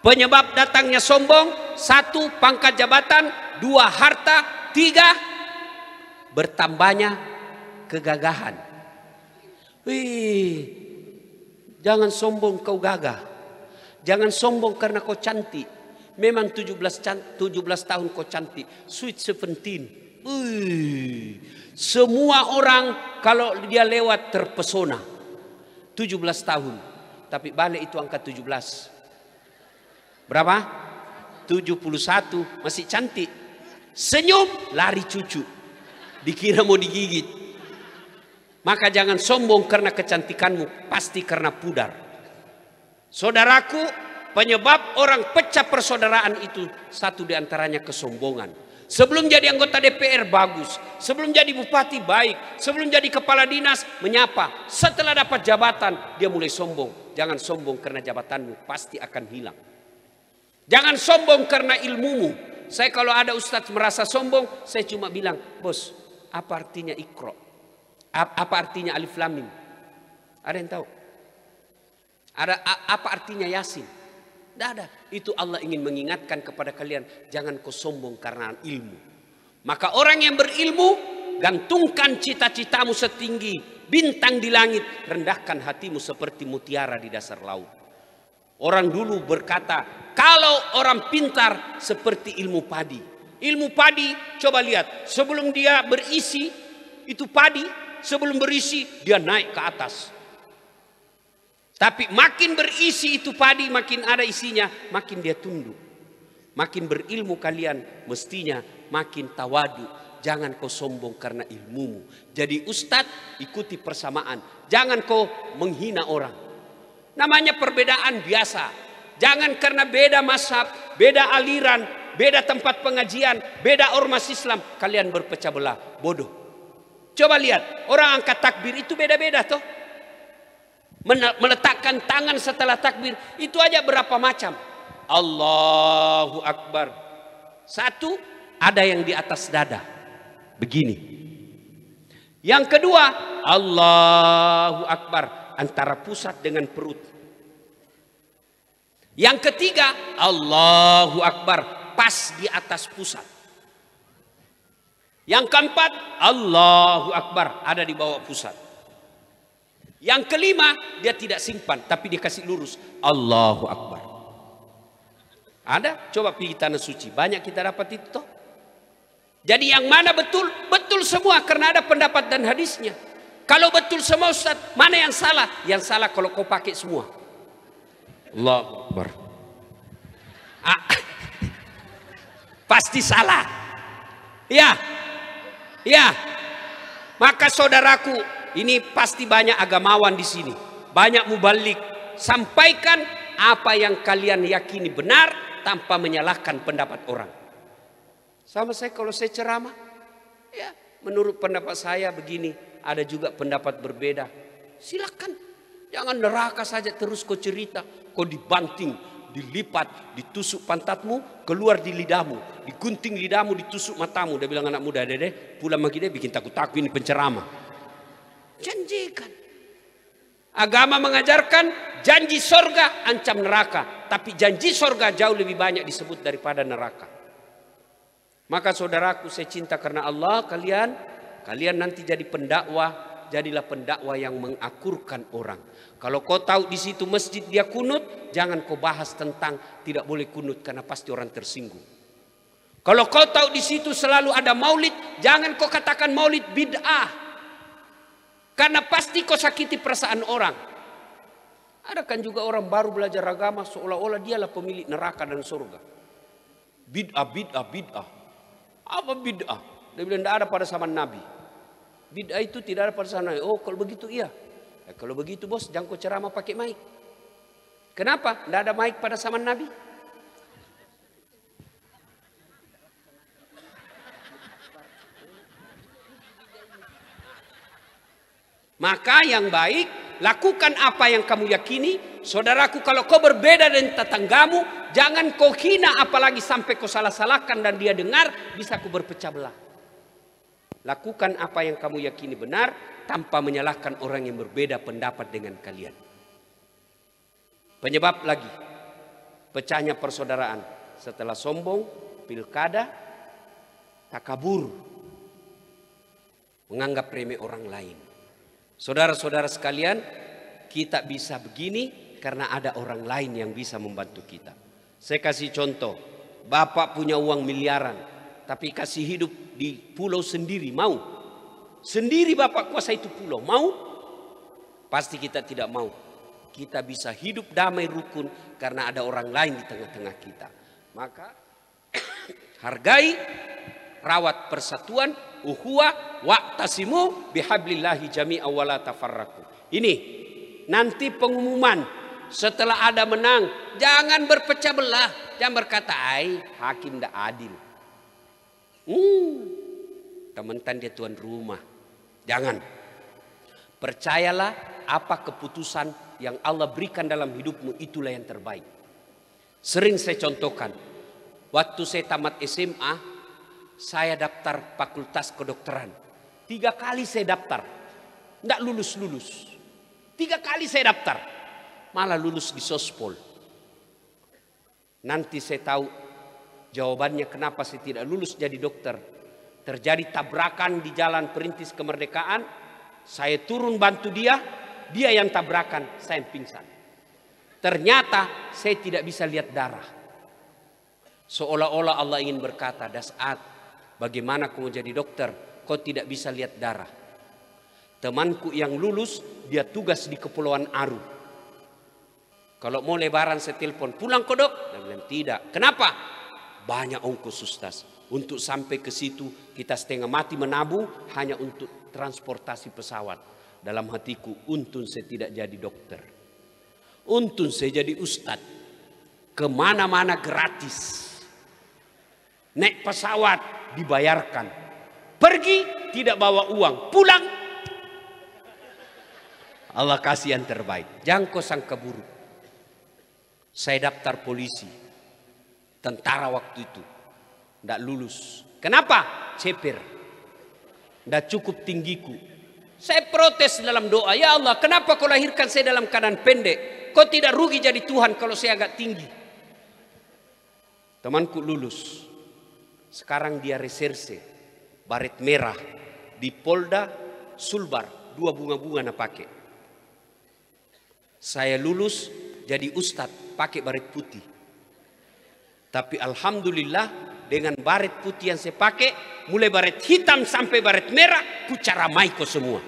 penyebab datangnya sombong. Satu, pangkat jabatan. Dua, harta. Tiga, bertambahnya kegagahan. Wih, jangan sombong kau gagah. Jangan sombong karena kau cantik. Memang 17, 17 tahun kau cantik. Sweet 17. Ui. Semua orang kalau dia lewat terpesona. 17 tahun. Tapi balik itu angka 17. Berapa? 71. Masih cantik. Senyum lari cucu. Dikira mau digigit. Maka jangan sombong karena kecantikanmu. Pasti karena pudar. Saudaraku Penyebab orang pecah persaudaraan itu satu di antaranya kesombongan. Sebelum jadi anggota DPR bagus, sebelum jadi bupati baik, sebelum jadi kepala dinas menyapa. Setelah dapat jabatan dia mulai sombong. Jangan sombong karena jabatanmu pasti akan hilang. Jangan sombong karena ilmumu. Saya kalau ada ustadz merasa sombong, saya cuma bilang, bos, apa artinya ikro? Apa artinya alif lamim? Ada yang tahu? Ada apa artinya yasin? Tidak ada. Itu Allah ingin mengingatkan kepada kalian. Jangan kau sombong karena ilmu. Maka orang yang berilmu, gantungkan cita-citamu setinggi. Bintang di langit, rendahkan hatimu seperti mutiara di dasar laut. Orang dulu berkata, kalau orang pintar seperti ilmu padi. Ilmu padi, coba lihat. Sebelum dia berisi, itu padi. Sebelum berisi, dia naik ke atas tapi makin berisi itu padi, makin ada isinya, makin dia tunduk. Makin berilmu kalian, mestinya makin tawadu. Jangan kau sombong karena ilmumu. Jadi ustadz ikuti persamaan. Jangan kau menghina orang. Namanya perbedaan biasa. Jangan karena beda mashab, beda aliran, beda tempat pengajian, beda ormas Islam. Kalian berpecah belah, bodoh. Coba lihat, orang angkat takbir itu beda-beda toh meletakkan tangan setelah takbir itu aja berapa macam Allahu Akbar satu ada yang di atas dada begini yang kedua Allahu Akbar antara pusat dengan perut yang ketiga Allahu Akbar pas di atas pusat yang keempat Allahu Akbar ada di bawah pusat yang kelima, dia tidak simpan, tapi dia kasih lurus. Allahu Akbar. Ada? Coba pergi tanah suci. Banyak kita dapat itu. Toh. Jadi yang mana betul? Betul semua karena ada pendapat dan hadisnya. Kalau betul semua Ustaz, mana yang salah? Yang salah kalau kau pakai semua. Allahu Akbar. Ah. Pasti salah. Ya. Ya. Maka saudaraku, ini pasti banyak agamawan di sini. Banyak mubalik. Sampaikan apa yang kalian yakini benar tanpa menyalahkan pendapat orang. Sama saya kalau saya ceramah. Ya, menurut pendapat saya begini. Ada juga pendapat berbeda. Silakan. Jangan neraka saja terus kau cerita. Kau dibanting, dilipat, ditusuk pantatmu, keluar di lidahmu, digunting lidahmu, ditusuk matamu. Dia bilang anak muda, deh, pulang lagi dia bikin takut-takut ini penceramah. Janjikan. Agama mengajarkan janji sorga ancam neraka. Tapi janji sorga jauh lebih banyak disebut daripada neraka. Maka saudaraku saya cinta karena Allah kalian. Kalian nanti jadi pendakwah jadilah pendakwah yang mengakurkan orang. Kalau kau tahu di situ masjid dia kunut, jangan kau bahas tentang tidak boleh kunut karena pasti orang tersinggung. Kalau kau tahu di situ selalu ada maulid, jangan kau katakan maulid bid'ah. Karena pasti kau sakiti perasaan orang. Ada kan juga orang baru belajar agama seolah-olah dialah pemilik neraka dan surga. Bid'ah, bid'ah, bid'ah. Apa bid'ah? Dia bilang tidak ada pada zaman Nabi. Bid'ah itu tidak ada pada zaman Nabi. Oh kalau begitu iya. Ya, kalau begitu bos jangan kau ceramah pakai mic. Kenapa? Tidak ada mic pada zaman Nabi. Maka yang baik, lakukan apa yang kamu yakini. Saudaraku, kalau kau berbeda dengan tetanggamu, jangan kau hina apalagi sampai kau salah-salahkan dan dia dengar, bisa kau berpecah belah. Lakukan apa yang kamu yakini benar tanpa menyalahkan orang yang berbeda pendapat dengan kalian. Penyebab lagi, pecahnya persaudaraan setelah sombong, pilkada, takabur, menganggap remeh orang lain. Saudara-saudara sekalian, kita bisa begini karena ada orang lain yang bisa membantu kita. Saya kasih contoh, Bapak punya uang miliaran, tapi kasih hidup di pulau sendiri, mau? Sendiri Bapak kuasa itu pulau, mau? Pasti kita tidak mau. Kita bisa hidup damai rukun karena ada orang lain di tengah-tengah kita. Maka hargai, rawat persatuan, uhuwa wa'tasimu bihablillahi jami'a wa tafarraku. Ini nanti pengumuman setelah ada menang jangan berpecah belah jangan berkata ai hakim tidak adil hmm, teman-teman dia tuan rumah jangan percayalah apa keputusan yang Allah berikan dalam hidupmu itulah yang terbaik sering saya contohkan waktu saya tamat SMA saya daftar fakultas kedokteran. Tiga kali saya daftar, tidak lulus-lulus. Tiga kali saya daftar, malah lulus di sospol. Nanti saya tahu jawabannya kenapa saya tidak lulus jadi dokter. Terjadi tabrakan di jalan perintis kemerdekaan, saya turun bantu dia, dia yang tabrakan, saya yang pingsan. Ternyata saya tidak bisa lihat darah. Seolah-olah Allah ingin berkata, dasar Bagaimana kau jadi dokter? Kau tidak bisa lihat darah. Temanku yang lulus, dia tugas di Kepulauan Aru. Kalau mau lebaran saya telepon, pulang kok dok? Dia bilang, tidak. Kenapa? Banyak ongkos sustas. Untuk sampai ke situ, kita setengah mati menabung hanya untuk transportasi pesawat. Dalam hatiku, untung saya tidak jadi dokter. Untung saya jadi ustadz. Kemana-mana gratis. Naik pesawat, dibayarkan. Pergi tidak bawa uang, pulang. Allah kasihan terbaik. Jangan kau sangka Saya daftar polisi. Tentara waktu itu. Tidak lulus. Kenapa? Ceper. Tidak cukup tinggiku. Saya protes dalam doa. Ya Allah, kenapa kau lahirkan saya dalam keadaan pendek? Kau tidak rugi jadi Tuhan kalau saya agak tinggi. Temanku lulus. Sekarang dia reserse, baret merah di Polda Sulbar, dua bunga-bunga na pakai. Saya lulus jadi Ustad pakai baret putih. Tapi alhamdulillah dengan baret putih yang saya pakai, mulai baret hitam sampai baret merah, pucara maiko semua.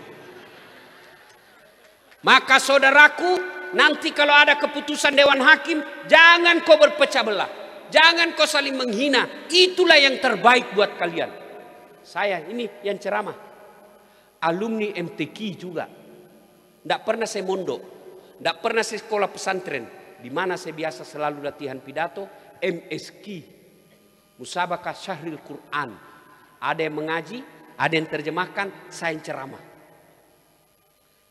Maka saudaraku, nanti kalau ada keputusan Dewan Hakim, jangan kau berpecah belah. Jangan kau saling menghina. Itulah yang terbaik buat kalian. Saya ini yang ceramah. Alumni MTQ juga. Tidak pernah saya mondok. Tidak pernah saya sekolah pesantren. Di mana saya biasa selalu latihan pidato. MSQ. Musabakah Syahril Quran. Ada yang mengaji. Ada yang terjemahkan. Saya yang ceramah.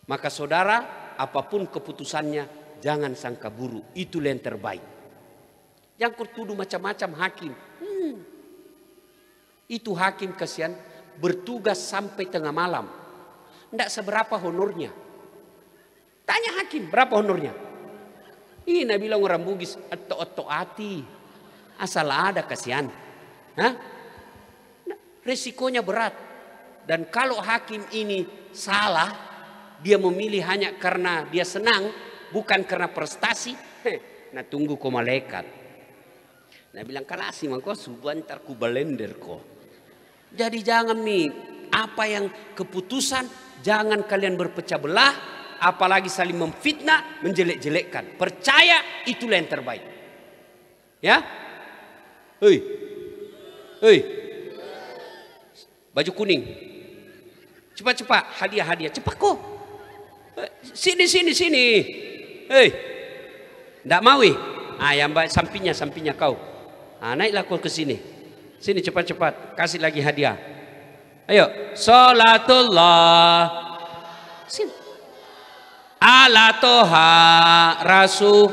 Maka saudara, apapun keputusannya, jangan sangka buruk. Itulah yang terbaik. Yang kutuduh macam-macam hakim. Hmm. Itu hakim kasihan bertugas sampai tengah malam. Tidak seberapa honornya. Tanya hakim berapa honornya. ini Nabi bilang orang Bugis atau atau ati. Asal ada kasihan. Hah? Resikonya berat. Dan kalau hakim ini salah, dia memilih hanya karena dia senang, bukan karena prestasi. Heh, nah tunggu kau malaikat. Saya bilang kalasi mangko suban terkubalender kok. Jadi jangan nih apa yang keputusan jangan kalian berpecah belah apalagi saling memfitnah, menjelek-jelekkan. Percaya itulah yang terbaik. Ya? Hei. Hei. Baju kuning. Cepat-cepat hadiah-hadiah. Cepat kok. Eh, sini sini sini. Hei. ndak mau eh? Ah yang sampingnya sampingnya kau. Nah, naiklah kau ke sini. Sini cepat-cepat, kasih lagi hadiah. Ayo, salatullah. Sini. Ala toha rasul.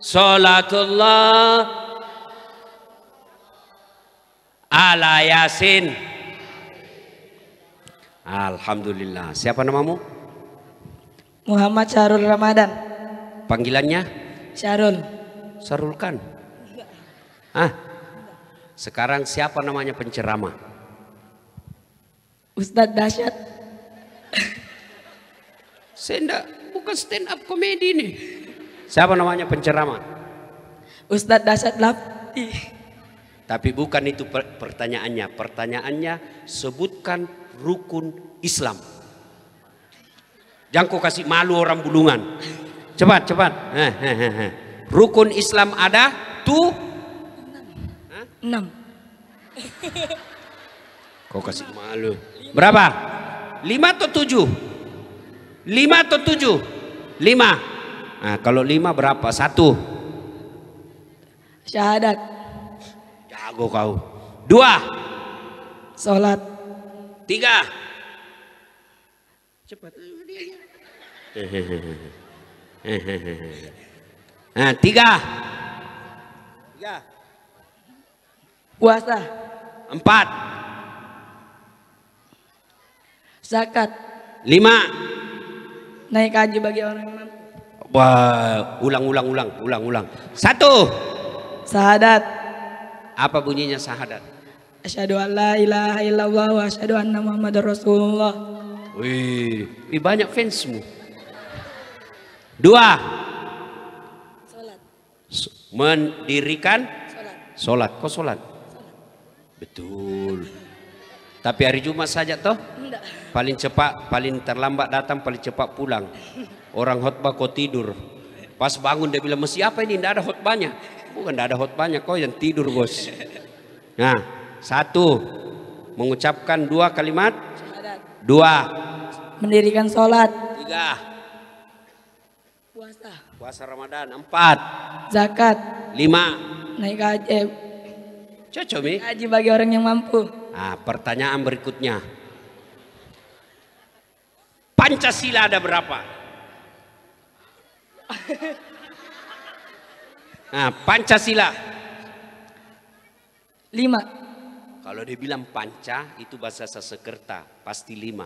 Salatullah ala yasin. Alhamdulillah. Siapa namamu? Muhammad Syarul Ramadan. Panggilannya? Syarul. Syarul kan? Ah, sekarang siapa namanya penceramah? Ustadz Dasyat. Senda, bukan stand up komedi nih. Siapa namanya penceramah? Ustadz Dasyat Lapti. Tapi bukan itu pertanyaannya. Pertanyaannya sebutkan rukun Islam. Jangan kau kasih malu orang bulungan. Cepat, cepat. Rukun Islam ada tuh Enam. Kau kasih malu. Berapa? Lima atau tujuh? Lima atau tujuh? Lima. Nah, kalau lima berapa? Satu. Syahadat. Jago kau. Dua. salat, Tiga. Cepat. Nah, tiga. Tiga. Puasa empat. Zakat lima. Naik haji bagi orang yang mampu. Wah, ulang ulang ulang ulang ulang. Satu. Sahadat. Apa bunyinya sahadat? Asyhadu an la ilaha illallah wa asyhadu anna muhammadar rasulullah. Wih, wih banyak fansmu. Dua. Salat. Mendirikan salat. Salat. Kok salat? Betul. Tapi hari Jumat saja toh? Enggak. Paling cepat, paling terlambat datang, paling cepat pulang. Orang khutbah kau tidur. Pas bangun dia bilang, "Mesti apa ini? Tidak ada khutbahnya. Bukan tidak ada khutbahnya, kau yang tidur, Bos. Nah, satu mengucapkan dua kalimat Dua. Mendirikan sholat. Tiga. Puasa. Puasa Ramadan. Empat. Zakat. Lima. Naik haji. Eh, Cocok, Bi. Haji bagi orang yang mampu. Ah, pertanyaan berikutnya. Pancasila ada berapa? Nah, Pancasila. Lima. Kalau dia bilang panca, itu bahasa Sasekerta, pasti lima.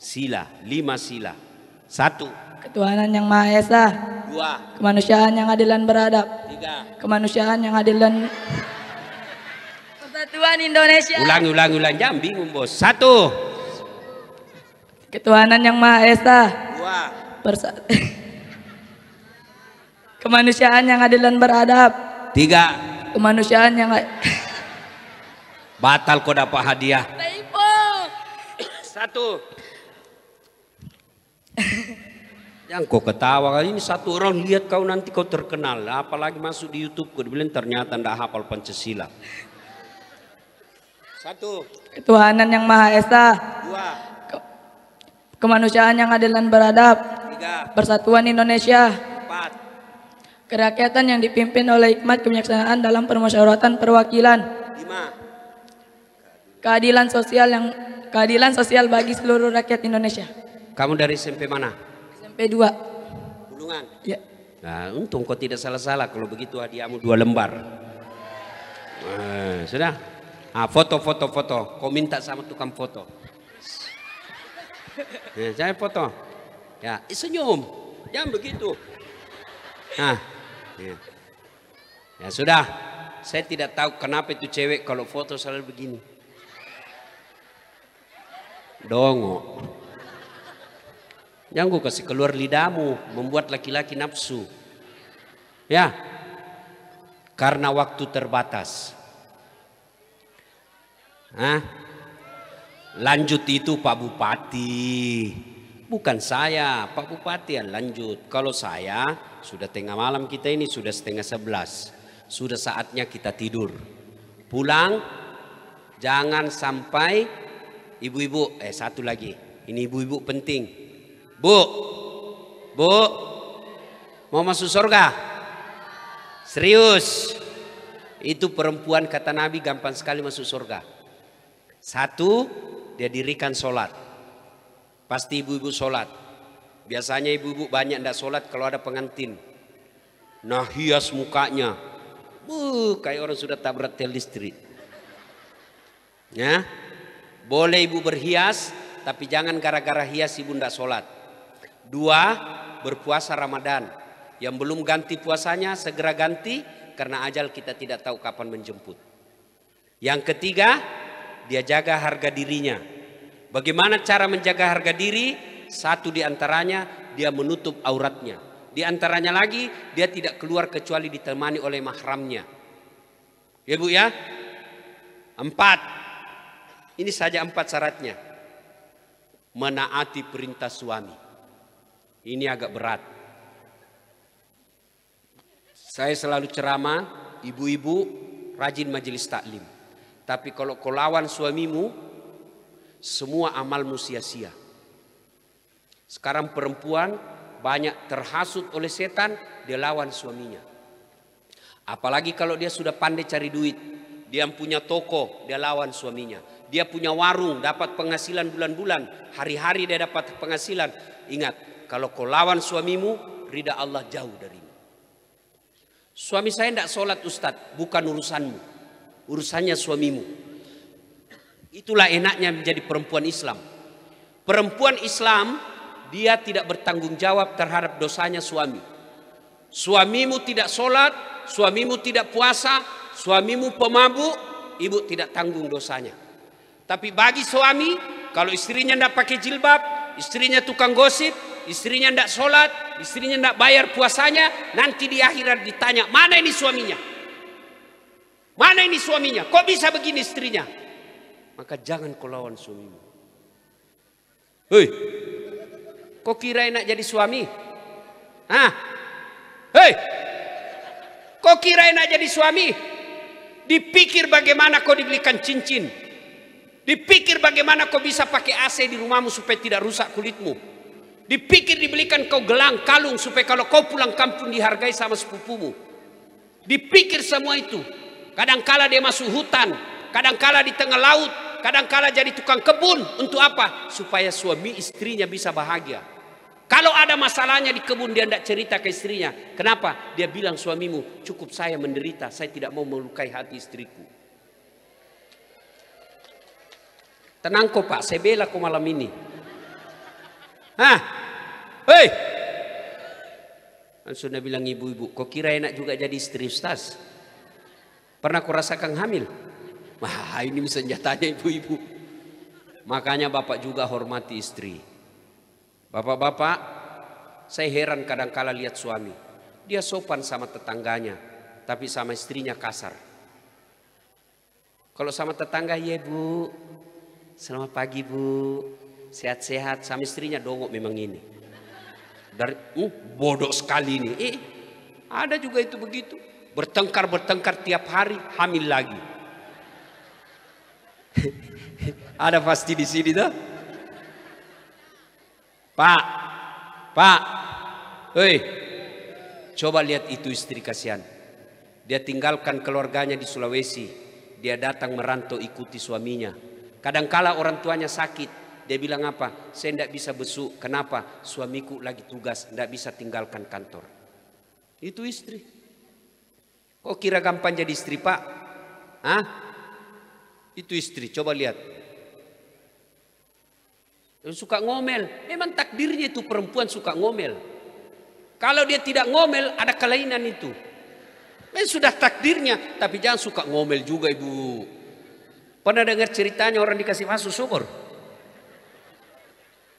Sila, lima sila. Satu. Ketuhanan yang Maha Esa. Dua. Kemanusiaan yang adil dan beradab. Tiga. Kemanusiaan yang adil dan... Persatuan Indonesia. Ulangi, ulangi, ulangi. jam bingung, Bos. Satu. Ketuhanan Yang Maha Esa. Dua. Persa Kemanusiaan yang adil dan beradab. Tiga. Kemanusiaan yang Batal kau dapat hadiah. Satu. Yang kau ketawa ini satu orang lihat kau nanti kau terkenal apalagi masuk di YouTube kau bilang ternyata ndak hafal Pancasila. Satu. Ketuhanan yang Maha Esa. Dua. Ke kemanusiaan yang adil dan beradab. Tiga. Persatuan Indonesia. Empat. Kerakyatan yang dipimpin oleh hikmat kebijaksanaan dalam permusyawaratan perwakilan. Lima. Keadilan sosial yang keadilan sosial bagi seluruh rakyat Indonesia. Kamu dari SMP mana? SMP 2. Bulungan. Ya. Nah, untung kau tidak salah-salah kalau begitu hadiahmu dua lembar. Nah, sudah. Ah, foto, foto, foto. Kau minta sama tukang foto. Ya, eh, saya foto. Ya, eh, senyum. Jangan begitu. Nah, ya. ya sudah. Saya tidak tahu kenapa itu cewek kalau foto selalu begini. Dongo. Jangan gue kasih keluar lidahmu, membuat laki-laki nafsu. Ya, karena waktu terbatas. Hah? Lanjut itu Pak Bupati. Bukan saya, Pak Bupati yang lanjut. Kalau saya, sudah tengah malam kita ini, sudah setengah sebelas. Sudah saatnya kita tidur. Pulang, jangan sampai ibu-ibu, eh satu lagi. Ini ibu-ibu penting. Bu, bu, mau masuk surga? Serius. Itu perempuan kata Nabi gampang sekali masuk surga. Satu, dia dirikan sholat. Pasti ibu-ibu sholat. Biasanya ibu-ibu banyak tidak sholat kalau ada pengantin. Nah hias mukanya. Buh, kayak orang sudah tabrak tel listrik. Ya, boleh ibu berhias, tapi jangan gara-gara hias ibu tidak sholat. Dua, berpuasa Ramadan. Yang belum ganti puasanya segera ganti karena ajal kita tidak tahu kapan menjemput. Yang ketiga, dia jaga harga dirinya. Bagaimana cara menjaga harga diri? Satu di antaranya dia menutup auratnya. Di antaranya lagi dia tidak keluar kecuali ditemani oleh mahramnya. Ya Bu ya? Empat. Ini saja empat syaratnya. Menaati perintah suami. Ini agak berat. Saya selalu ceramah, ibu-ibu rajin majelis taklim. Tapi kalau kau lawan suamimu, semua amalmu sia-sia. Sekarang perempuan banyak terhasut oleh setan, dia lawan suaminya. Apalagi kalau dia sudah pandai cari duit, dia punya toko, dia lawan suaminya. Dia punya warung, dapat penghasilan bulan-bulan, hari-hari dia dapat penghasilan. Ingat, kalau kau lawan suamimu, ridha Allah jauh darimu. Suami saya tidak sholat ustadz, bukan urusanmu urusannya suamimu. Itulah enaknya menjadi perempuan Islam. Perempuan Islam dia tidak bertanggung jawab terhadap dosanya suami. Suamimu tidak sholat, suamimu tidak puasa, suamimu pemabuk, ibu tidak tanggung dosanya. Tapi bagi suami, kalau istrinya tidak pakai jilbab, istrinya tukang gosip, istrinya tidak sholat, istrinya tidak bayar puasanya, nanti di akhirat ditanya, mana ini suaminya? Mana ini suaminya? Kok bisa begini istrinya? Maka jangan kau lawan suamimu. Hei, kau kira enak jadi suami? Hah? Hei, kau kira enak jadi suami? Dipikir bagaimana kau dibelikan cincin. Dipikir bagaimana kau bisa pakai AC di rumahmu supaya tidak rusak kulitmu. Dipikir dibelikan kau gelang kalung supaya kalau kau pulang kampung dihargai sama sepupumu. Dipikir semua itu. Kadangkala dia masuk hutan, kadangkala di tengah laut, kadangkala jadi tukang kebun. Untuk apa? Supaya suami istrinya bisa bahagia. Kalau ada masalahnya di kebun dia tidak cerita ke istrinya. Kenapa? Dia bilang suamimu cukup saya menderita. Saya tidak mau melukai hati istriku. Tenang kok pak. Saya bela kok malam ini. Hah? Hei! Langsung dia bilang ibu-ibu. Kok kira enak juga jadi istri ustaz? Pernah kurasakan hamil? Wah ini senjatanya ibu-ibu. Makanya bapak juga hormati istri. Bapak-bapak, saya heran kadangkala lihat suami. Dia sopan sama tetangganya, tapi sama istrinya kasar. Kalau sama tetangga, ya bu, selamat pagi bu, sehat-sehat. Sama istrinya dongok memang ini. Dari, uh, bodoh sekali ini. Eh, ada juga itu begitu bertengkar-bertengkar tiap hari, hamil lagi. Ada pasti di sini tuh. Pak, Pak, hei, coba lihat itu istri kasihan. Dia tinggalkan keluarganya di Sulawesi. Dia datang merantau ikuti suaminya. Kadangkala orang tuanya sakit. Dia bilang apa? Saya tidak bisa besuk. Kenapa? Suamiku lagi tugas. Tidak bisa tinggalkan kantor. Itu istri. Kok kira gampang jadi istri pak? Hah? Itu istri, coba lihat. Yang suka ngomel, memang takdirnya itu perempuan suka ngomel. Kalau dia tidak ngomel, ada kelainan itu. Memang sudah takdirnya, tapi jangan suka ngomel juga ibu. Pernah dengar ceritanya orang dikasih masuk syukur?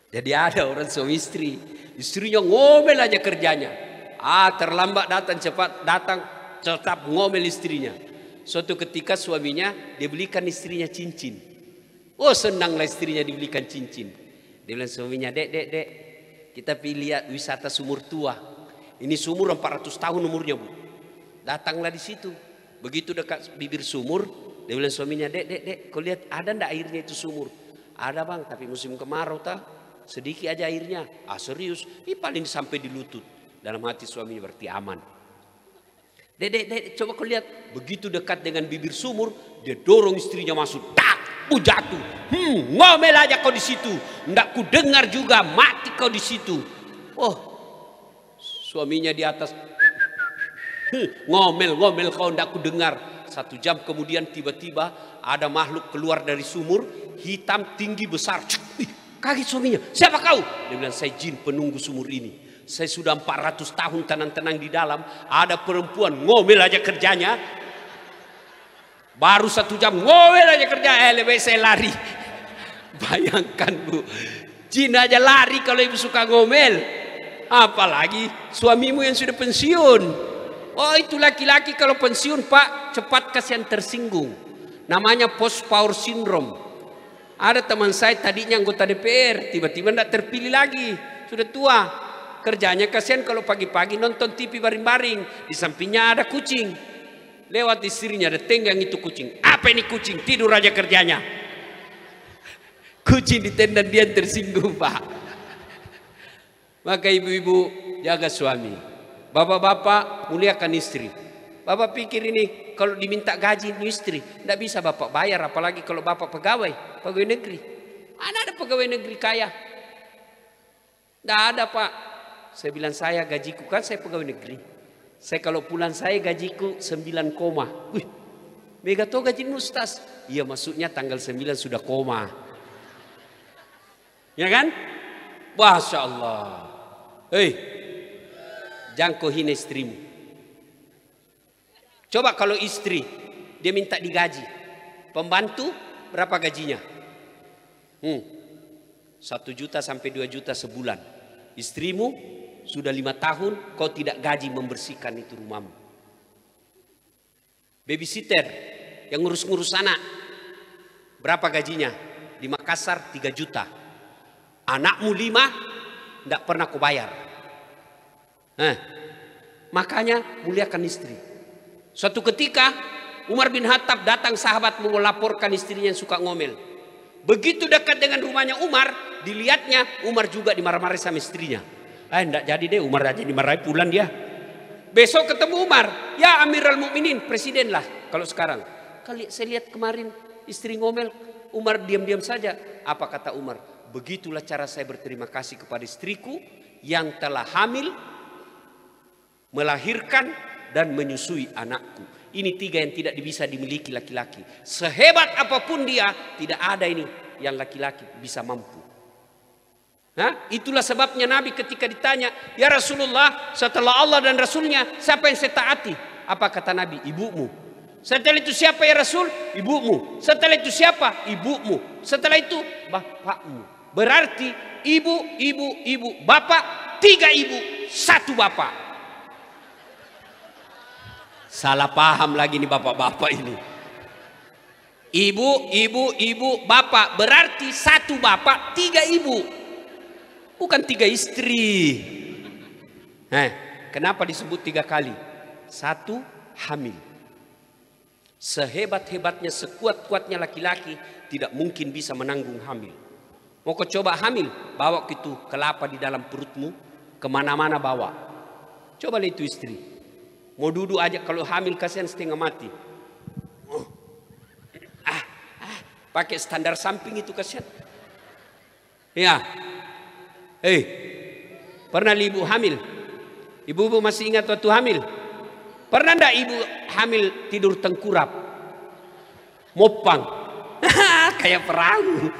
Jadi ada orang suami istri, istrinya ngomel aja kerjanya. Ah terlambat datang cepat datang tetap ngomel istrinya. Suatu ketika suaminya dibelikan istrinya cincin. Oh senanglah istrinya dibelikan cincin. Dia bilang suaminya, dek, dek, dek. Kita pilih lihat ya, wisata sumur tua. Ini sumur 400 tahun umurnya bu. Datanglah di situ. Begitu dekat bibir sumur, dia bilang suaminya, dek, dek, dek. Kau lihat ada ndak airnya itu sumur? Ada bang, tapi musim kemarau tak Sedikit aja airnya. Ah serius, ini paling sampai di lutut. Dalam hati suaminya berarti aman. Dedek, dedek, coba kau lihat. Begitu dekat dengan bibir sumur, dia dorong istrinya masuk. Tak, ku jatuh. Hmm, ngomel aja kau di situ. Ndak ku dengar juga, mati kau di situ. Oh, suaminya di atas. Hmm, ngomel, ngomel kau ndak ku dengar. Satu jam kemudian tiba-tiba ada makhluk keluar dari sumur. Hitam tinggi besar. Kaget suaminya, siapa kau? Dia bilang, saya jin penunggu sumur ini. Saya sudah 400 tahun tenang-tenang di dalam. Ada perempuan ngomel aja kerjanya. Baru satu jam ngomel aja kerja. Eh lebih saya lari. Bayangkan bu. Jin aja lari kalau ibu suka ngomel. Apalagi suamimu yang sudah pensiun. Oh itu laki-laki kalau pensiun pak. Cepat kasihan tersinggung. Namanya post power syndrome. Ada teman saya tadinya anggota DPR. Tiba-tiba tidak terpilih lagi. Sudah tua. Kerjanya kasihan kalau pagi-pagi nonton TV baring-baring. Di sampingnya ada kucing. Lewat istrinya ada tenggang itu kucing. Apa ini kucing? Tidur aja kerjanya. Kucing di tenda dia tersinggung pak. Maka ibu-ibu jaga suami. Bapak-bapak muliakan istri. Bapak pikir ini kalau diminta gaji ini istri. Tidak bisa bapak bayar apalagi kalau bapak pegawai. Pegawai negeri. Mana ada pegawai negeri kaya? Tidak ada pak. Saya bilang saya gajiku kan saya pegawai negeri. Saya kalau pulang saya gajiku 9 koma. Wih, mega to gaji mustas. Iya maksudnya tanggal 9 sudah koma. Ya kan? Masya Allah. Hei, jangan hina istrimu. Coba kalau istri, dia minta digaji. Pembantu, berapa gajinya? Hmm, satu juta sampai dua juta sebulan istrimu sudah lima tahun kau tidak gaji membersihkan itu rumahmu. Babysitter yang ngurus-ngurus anak. Berapa gajinya? Di Makassar 3 juta. Anakmu lima tidak pernah kau bayar. Nah, makanya muliakan istri. Suatu ketika Umar bin Khattab datang sahabat mengelaporkan istrinya yang suka ngomel. Begitu dekat dengan rumahnya Umar, Dilihatnya Umar juga dimarah-marahi sama istrinya. Eh enggak jadi deh Umar aja dimarahi pulang dia. Besok ketemu Umar, ya Amirul Mukminin, presiden lah kalau sekarang. Kali saya lihat kemarin istri ngomel, Umar diam-diam saja. Apa kata Umar? Begitulah cara saya berterima kasih kepada istriku yang telah hamil, melahirkan dan menyusui anakku. Ini tiga yang tidak bisa dimiliki laki-laki. Sehebat apapun dia, tidak ada ini yang laki-laki bisa mampu. Nah, itulah sebabnya Nabi ketika ditanya, "Ya Rasulullah, setelah Allah dan Rasul-Nya, siapa yang saya taati?" Apa kata Nabi? Ibumu. Setelah itu siapa ya Rasul? Ibumu. Setelah itu siapa? Ibumu. Setelah itu bapakmu. Berarti ibu, ibu, ibu, bapak, tiga ibu, satu bapak. Salah paham lagi nih bapak-bapak ini. Ibu, ibu, ibu, bapak. Berarti satu bapak, tiga ibu. Bukan tiga istri. Eh, kenapa disebut tiga kali? Satu, hamil. Sehebat-hebatnya, sekuat-kuatnya laki-laki tidak mungkin bisa menanggung hamil. Mau kau coba hamil, bawa itu kelapa di dalam perutmu, kemana-mana bawa. Coba lihat itu istri. Mau duduk aja kalau hamil kasihan setengah mati. Oh. Ah, ah, pakai standar samping itu kasihan. Ya, Hei, pernah ibu hamil? Ibu-ibu masih ingat waktu hamil? Pernah ndak ibu hamil tidur tengkurap? Mopang. Kayak perahu.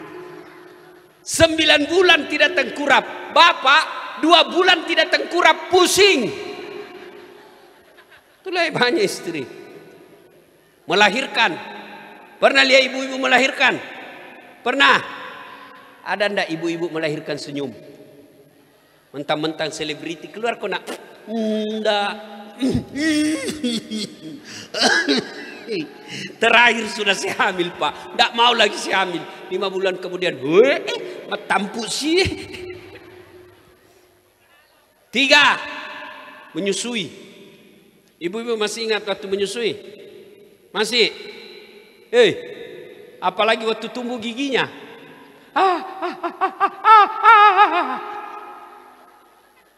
Sembilan bulan tidak tengkurap. Bapak, dua bulan tidak tengkurap. Pusing. Itulah banyak istri. Melahirkan. Pernah lihat ibu-ibu melahirkan? Pernah. Ada ndak ibu-ibu melahirkan senyum? mentang-mentang selebriti keluar kau nak ndak terakhir sudah saya hamil pak tidak mau lagi saya hamil lima bulan kemudian Matampu eh, matampuk sih tiga menyusui ibu-ibu masih ingat waktu menyusui masih eh apalagi waktu tumbuh giginya ah, ah, ah, ah, ah, ah, ah. ah, ah, ah.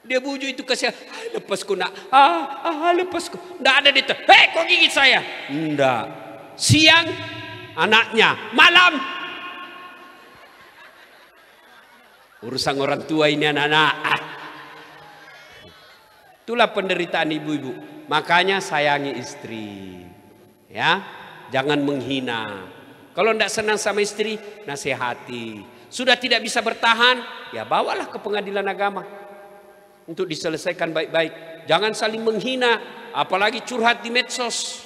Dia bujuk itu kasih, ah, lepas ku nak, ah, ah lepas ku. Tidak ada itu. hei kau gigit saya. Tidak. Siang anaknya, malam urusan orang tua ini anak-anak. Ah. Itulah penderitaan ibu-ibu. Makanya sayangi istri. Ya, jangan menghina. Kalau tidak senang sama istri, nasihati. Sudah tidak bisa bertahan, ya bawalah ke pengadilan agama untuk diselesaikan baik-baik. Jangan saling menghina, apalagi curhat di medsos.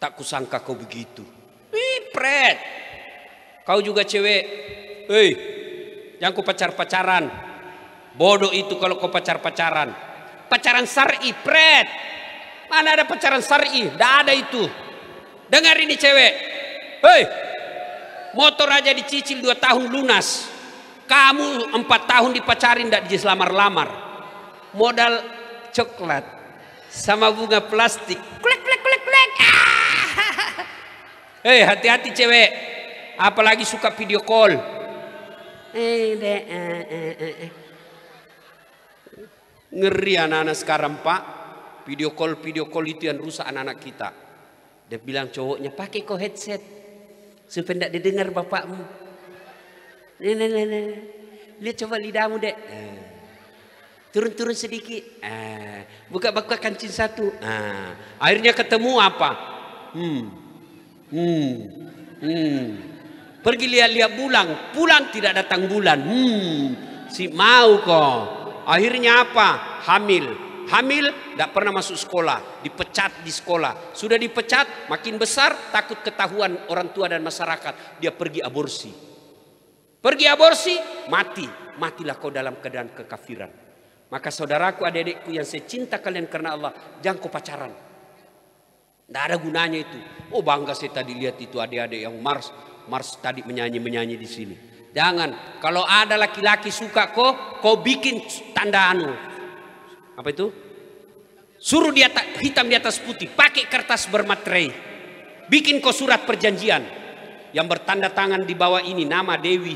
Tak kusangka kau begitu. Wih, Kau juga cewek. Hei, jangan kau pacar-pacaran. Bodoh itu kalau kau pacar-pacaran. Pacaran sari, pret. Mana ada pacaran sari? Tidak ada itu. Dengar ini cewek. Hei, motor aja dicicil dua tahun lunas. Kamu empat tahun dipacarin tidak lamar-lamar. Modal coklat sama bunga plastik. kulek kulek kulek kulek Ah. Hei eh, hati-hati cewek. Apalagi suka video call. Eh, eh, Ngeri anak-anak sekarang pak. Video call video call itu yang rusak anak-anak kita. Dia bilang cowoknya pakai kok headset supaya tidak didengar bapakmu. Nih, nih, nih, nih. Lihat coba lidahmu dek. Eh. Turun-turun sedikit. Eh. Ah. Buka-buka kancing satu. Eh. Akhirnya ketemu apa? Hmm. Hmm. Hmm. Pergi lihat-lihat bulan. Pulang tidak datang bulan. Hmm. Si mau kok. Akhirnya apa? Hamil hamil tidak pernah masuk sekolah dipecat di sekolah sudah dipecat makin besar takut ketahuan orang tua dan masyarakat dia pergi aborsi Pergi aborsi, mati. Matilah kau dalam keadaan kekafiran. Maka saudaraku adik-adikku yang saya cinta kalian karena Allah, jangan kau pacaran. Tidak ada gunanya itu. Oh bangga saya tadi lihat itu adik-adik yang Mars. Mars tadi menyanyi-menyanyi di sini. Jangan. Kalau ada laki-laki suka kau, kau bikin tanda anu. Apa itu? Suruh dia hitam di atas putih. Pakai kertas bermaterai. Bikin kau surat perjanjian. Yang bertanda tangan di bawah ini nama Dewi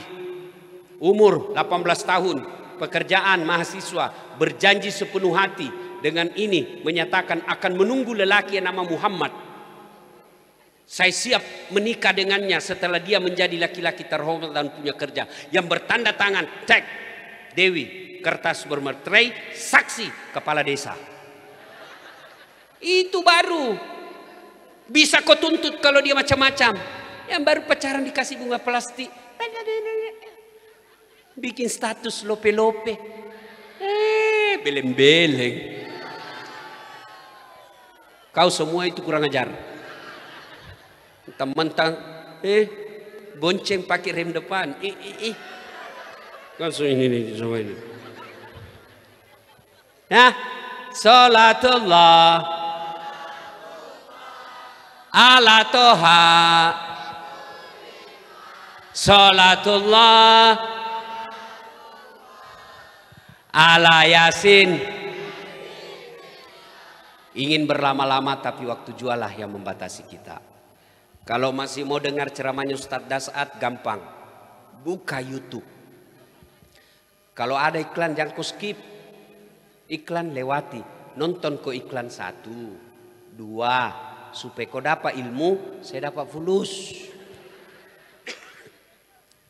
umur 18 tahun, pekerjaan mahasiswa, berjanji sepenuh hati dengan ini menyatakan akan menunggu lelaki yang nama Muhammad. Saya siap menikah dengannya setelah dia menjadi laki-laki terhormat dan punya kerja. Yang bertanda tangan, tag, Dewi, kertas bermeterai, saksi, kepala desa. Itu baru. Bisa kau tuntut kalau dia macam-macam. Yang baru pacaran dikasih bunga plastik. Bikin status lope-lope. Eh, beleng-beleng. Kau semua itu kurang ajar. Teman teman, eh, bonceng pakai rem depan. Eh, eh, eh. Kau ini, ini, semua ini. Nah, salatullah ala toha salatullah ala yasin ingin berlama-lama tapi waktu jualah yang membatasi kita kalau masih mau dengar ceramahnya Ustadz Dasat gampang buka YouTube kalau ada iklan jangan kau skip iklan lewati nonton kau iklan satu dua supaya kau dapat ilmu saya dapat fulus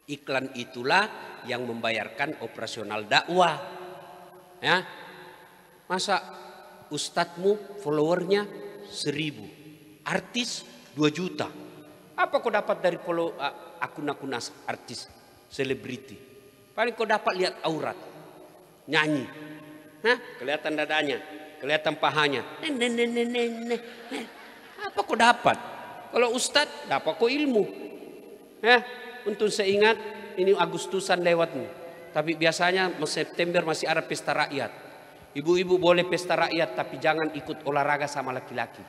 iklan itulah yang membayarkan operasional dakwah Ya. Masa ustadzmu followernya seribu. Artis dua juta. Apa kau dapat dari follow akun-akun artis selebriti? Paling kau dapat lihat aurat. Nyanyi. Nah, kelihatan dadanya, kelihatan pahanya. Apa kau dapat? Kalau ustadz dapat kau ilmu. Ya, untuk seingat ini Agustusan lewat nih tapi biasanya September masih ada pesta rakyat. Ibu-ibu boleh pesta rakyat tapi jangan ikut olahraga sama laki-laki.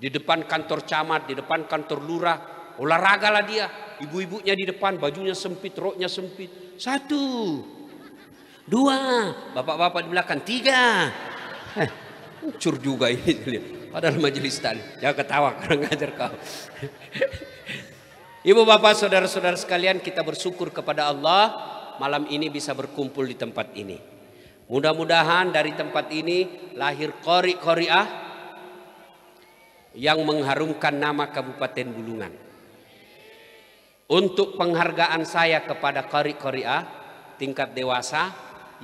Di depan kantor camat, di depan kantor lurah, olahraga lah dia. Ibu-ibunya di depan, bajunya sempit, roknya sempit. Satu, dua, bapak-bapak di belakang, tiga. Heh, juga ini. Padahal majelis tadi. Jangan ketawa karena ngajar kau. Ibu bapak saudara-saudara sekalian kita bersyukur kepada Allah malam ini bisa berkumpul di tempat ini. Mudah-mudahan dari tempat ini lahir kori-koriah yang mengharumkan nama Kabupaten Bulungan. Untuk penghargaan saya kepada kori-koriah tingkat dewasa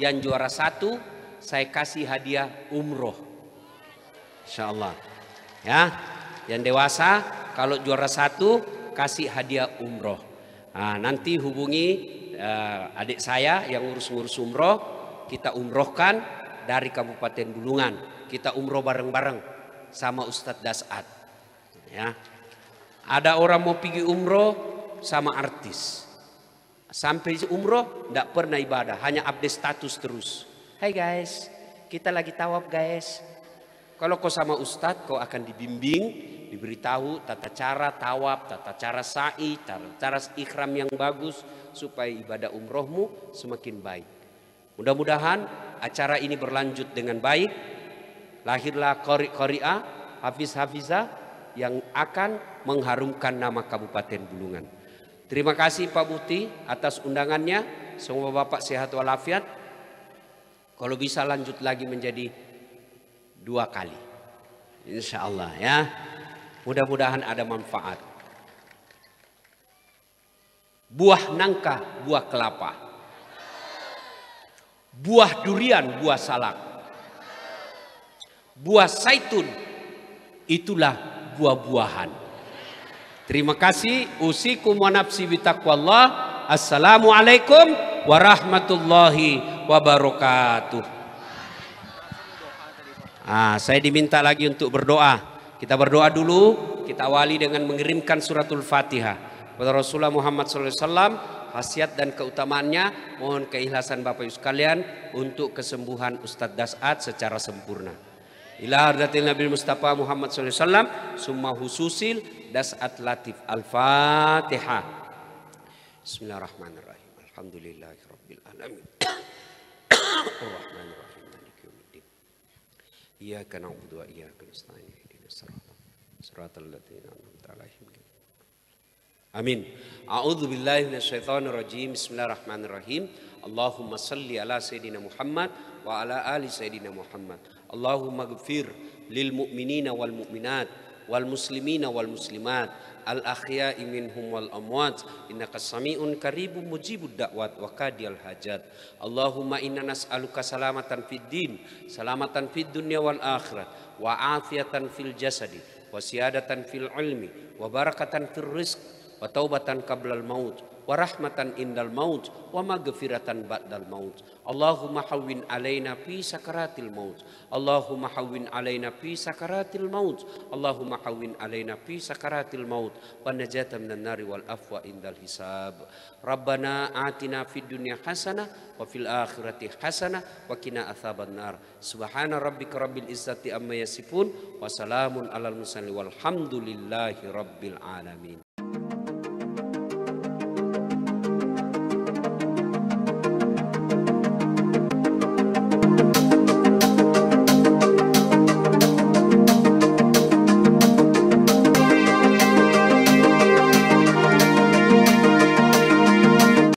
yang juara satu saya kasih hadiah umroh. Insya Allah. Ya, yang dewasa kalau juara satu kasih hadiah umroh. Nah, nanti hubungi uh, adik saya yang urus-urus umroh, kita umrohkan dari Kabupaten Bulungan. Kita umroh bareng-bareng sama Ustadz Dasat. Ya. Ada orang mau pergi umroh sama artis. Sampai umroh tidak pernah ibadah, hanya update status terus. Hai guys, kita lagi tawab guys. Kalau kau sama Ustadz, kau akan dibimbing diberitahu tata cara tawab tata cara sa'i, tata cara ikhram yang bagus supaya ibadah umrohmu semakin baik. Mudah-mudahan acara ini berlanjut dengan baik. Lahirlah kori-koria, hafiz-hafiza yang akan mengharumkan nama Kabupaten Bulungan. Terima kasih Pak Buti atas undangannya. Semoga Bapak sehat walafiat. Kalau bisa lanjut lagi menjadi dua kali. Insya Allah ya. Mudah-mudahan ada manfaat. Buah nangka, buah kelapa. Buah durian, buah salak. Buah saitun, itulah buah-buahan. Terima kasih. Usikum wa nafsi bitakwallah. Assalamualaikum warahmatullahi wabarakatuh. Ah, saya diminta lagi untuk berdoa. Kita berdoa dulu, kita awali dengan mengirimkan suratul Fatihah kepada Rasulullah Muhammad SAW, khasiat dan keutamaannya, mohon keikhlasan Bapak Ibu sekalian untuk kesembuhan Ustadz Dasat secara sempurna. Ila Datin Nabi Mustafa Muhammad SAW, summa hususil Dasat Latif. Al-Fatihah. Bismillahirrahmanirrahim. Alhamdulillahirrahmanirrahim. Ar-Rahmanirrahim. Iyaka na'budu wa iyaka nasta'in. Suratul Latina Amin. A'udzu billahi minasyaitonir rajim. Bismillahirrahmanirrahim. Allahumma salli ala sayidina Muhammad wa ala ali sayidina Muhammad. Allahumma gfir lil mu'minina wal mu'minat wal muslimina wal muslimat al akhya'i minhum wal amwat innaka samiun karibun mujibud da'wat wa qadiyal hajat Allahumma inna nas'aluka salamatan fid din salamatan fid dunya wal akhirah, wa afiatan fil jasadi Wasiadatan fil ilmi wa barakatan fil rizq wa taubatan qablal maut wa rahmatan indal maut wa maghfiratan ba'dal maut Allahumma hawwin alaina fi sakaratil maut Allahumma hawwin alaina fi sakaratil maut Allahumma hawwin alaina fi sakaratil maut wa najata minan nari wal afwa indal hisab Rabbana atina fid dunya hasanah wa fil akhirati hasanah wa qina athaban nar subhana rabbika rabbil izzati amma yasifun wa salamun alal mursalin walhamdulillahi rabbil alamin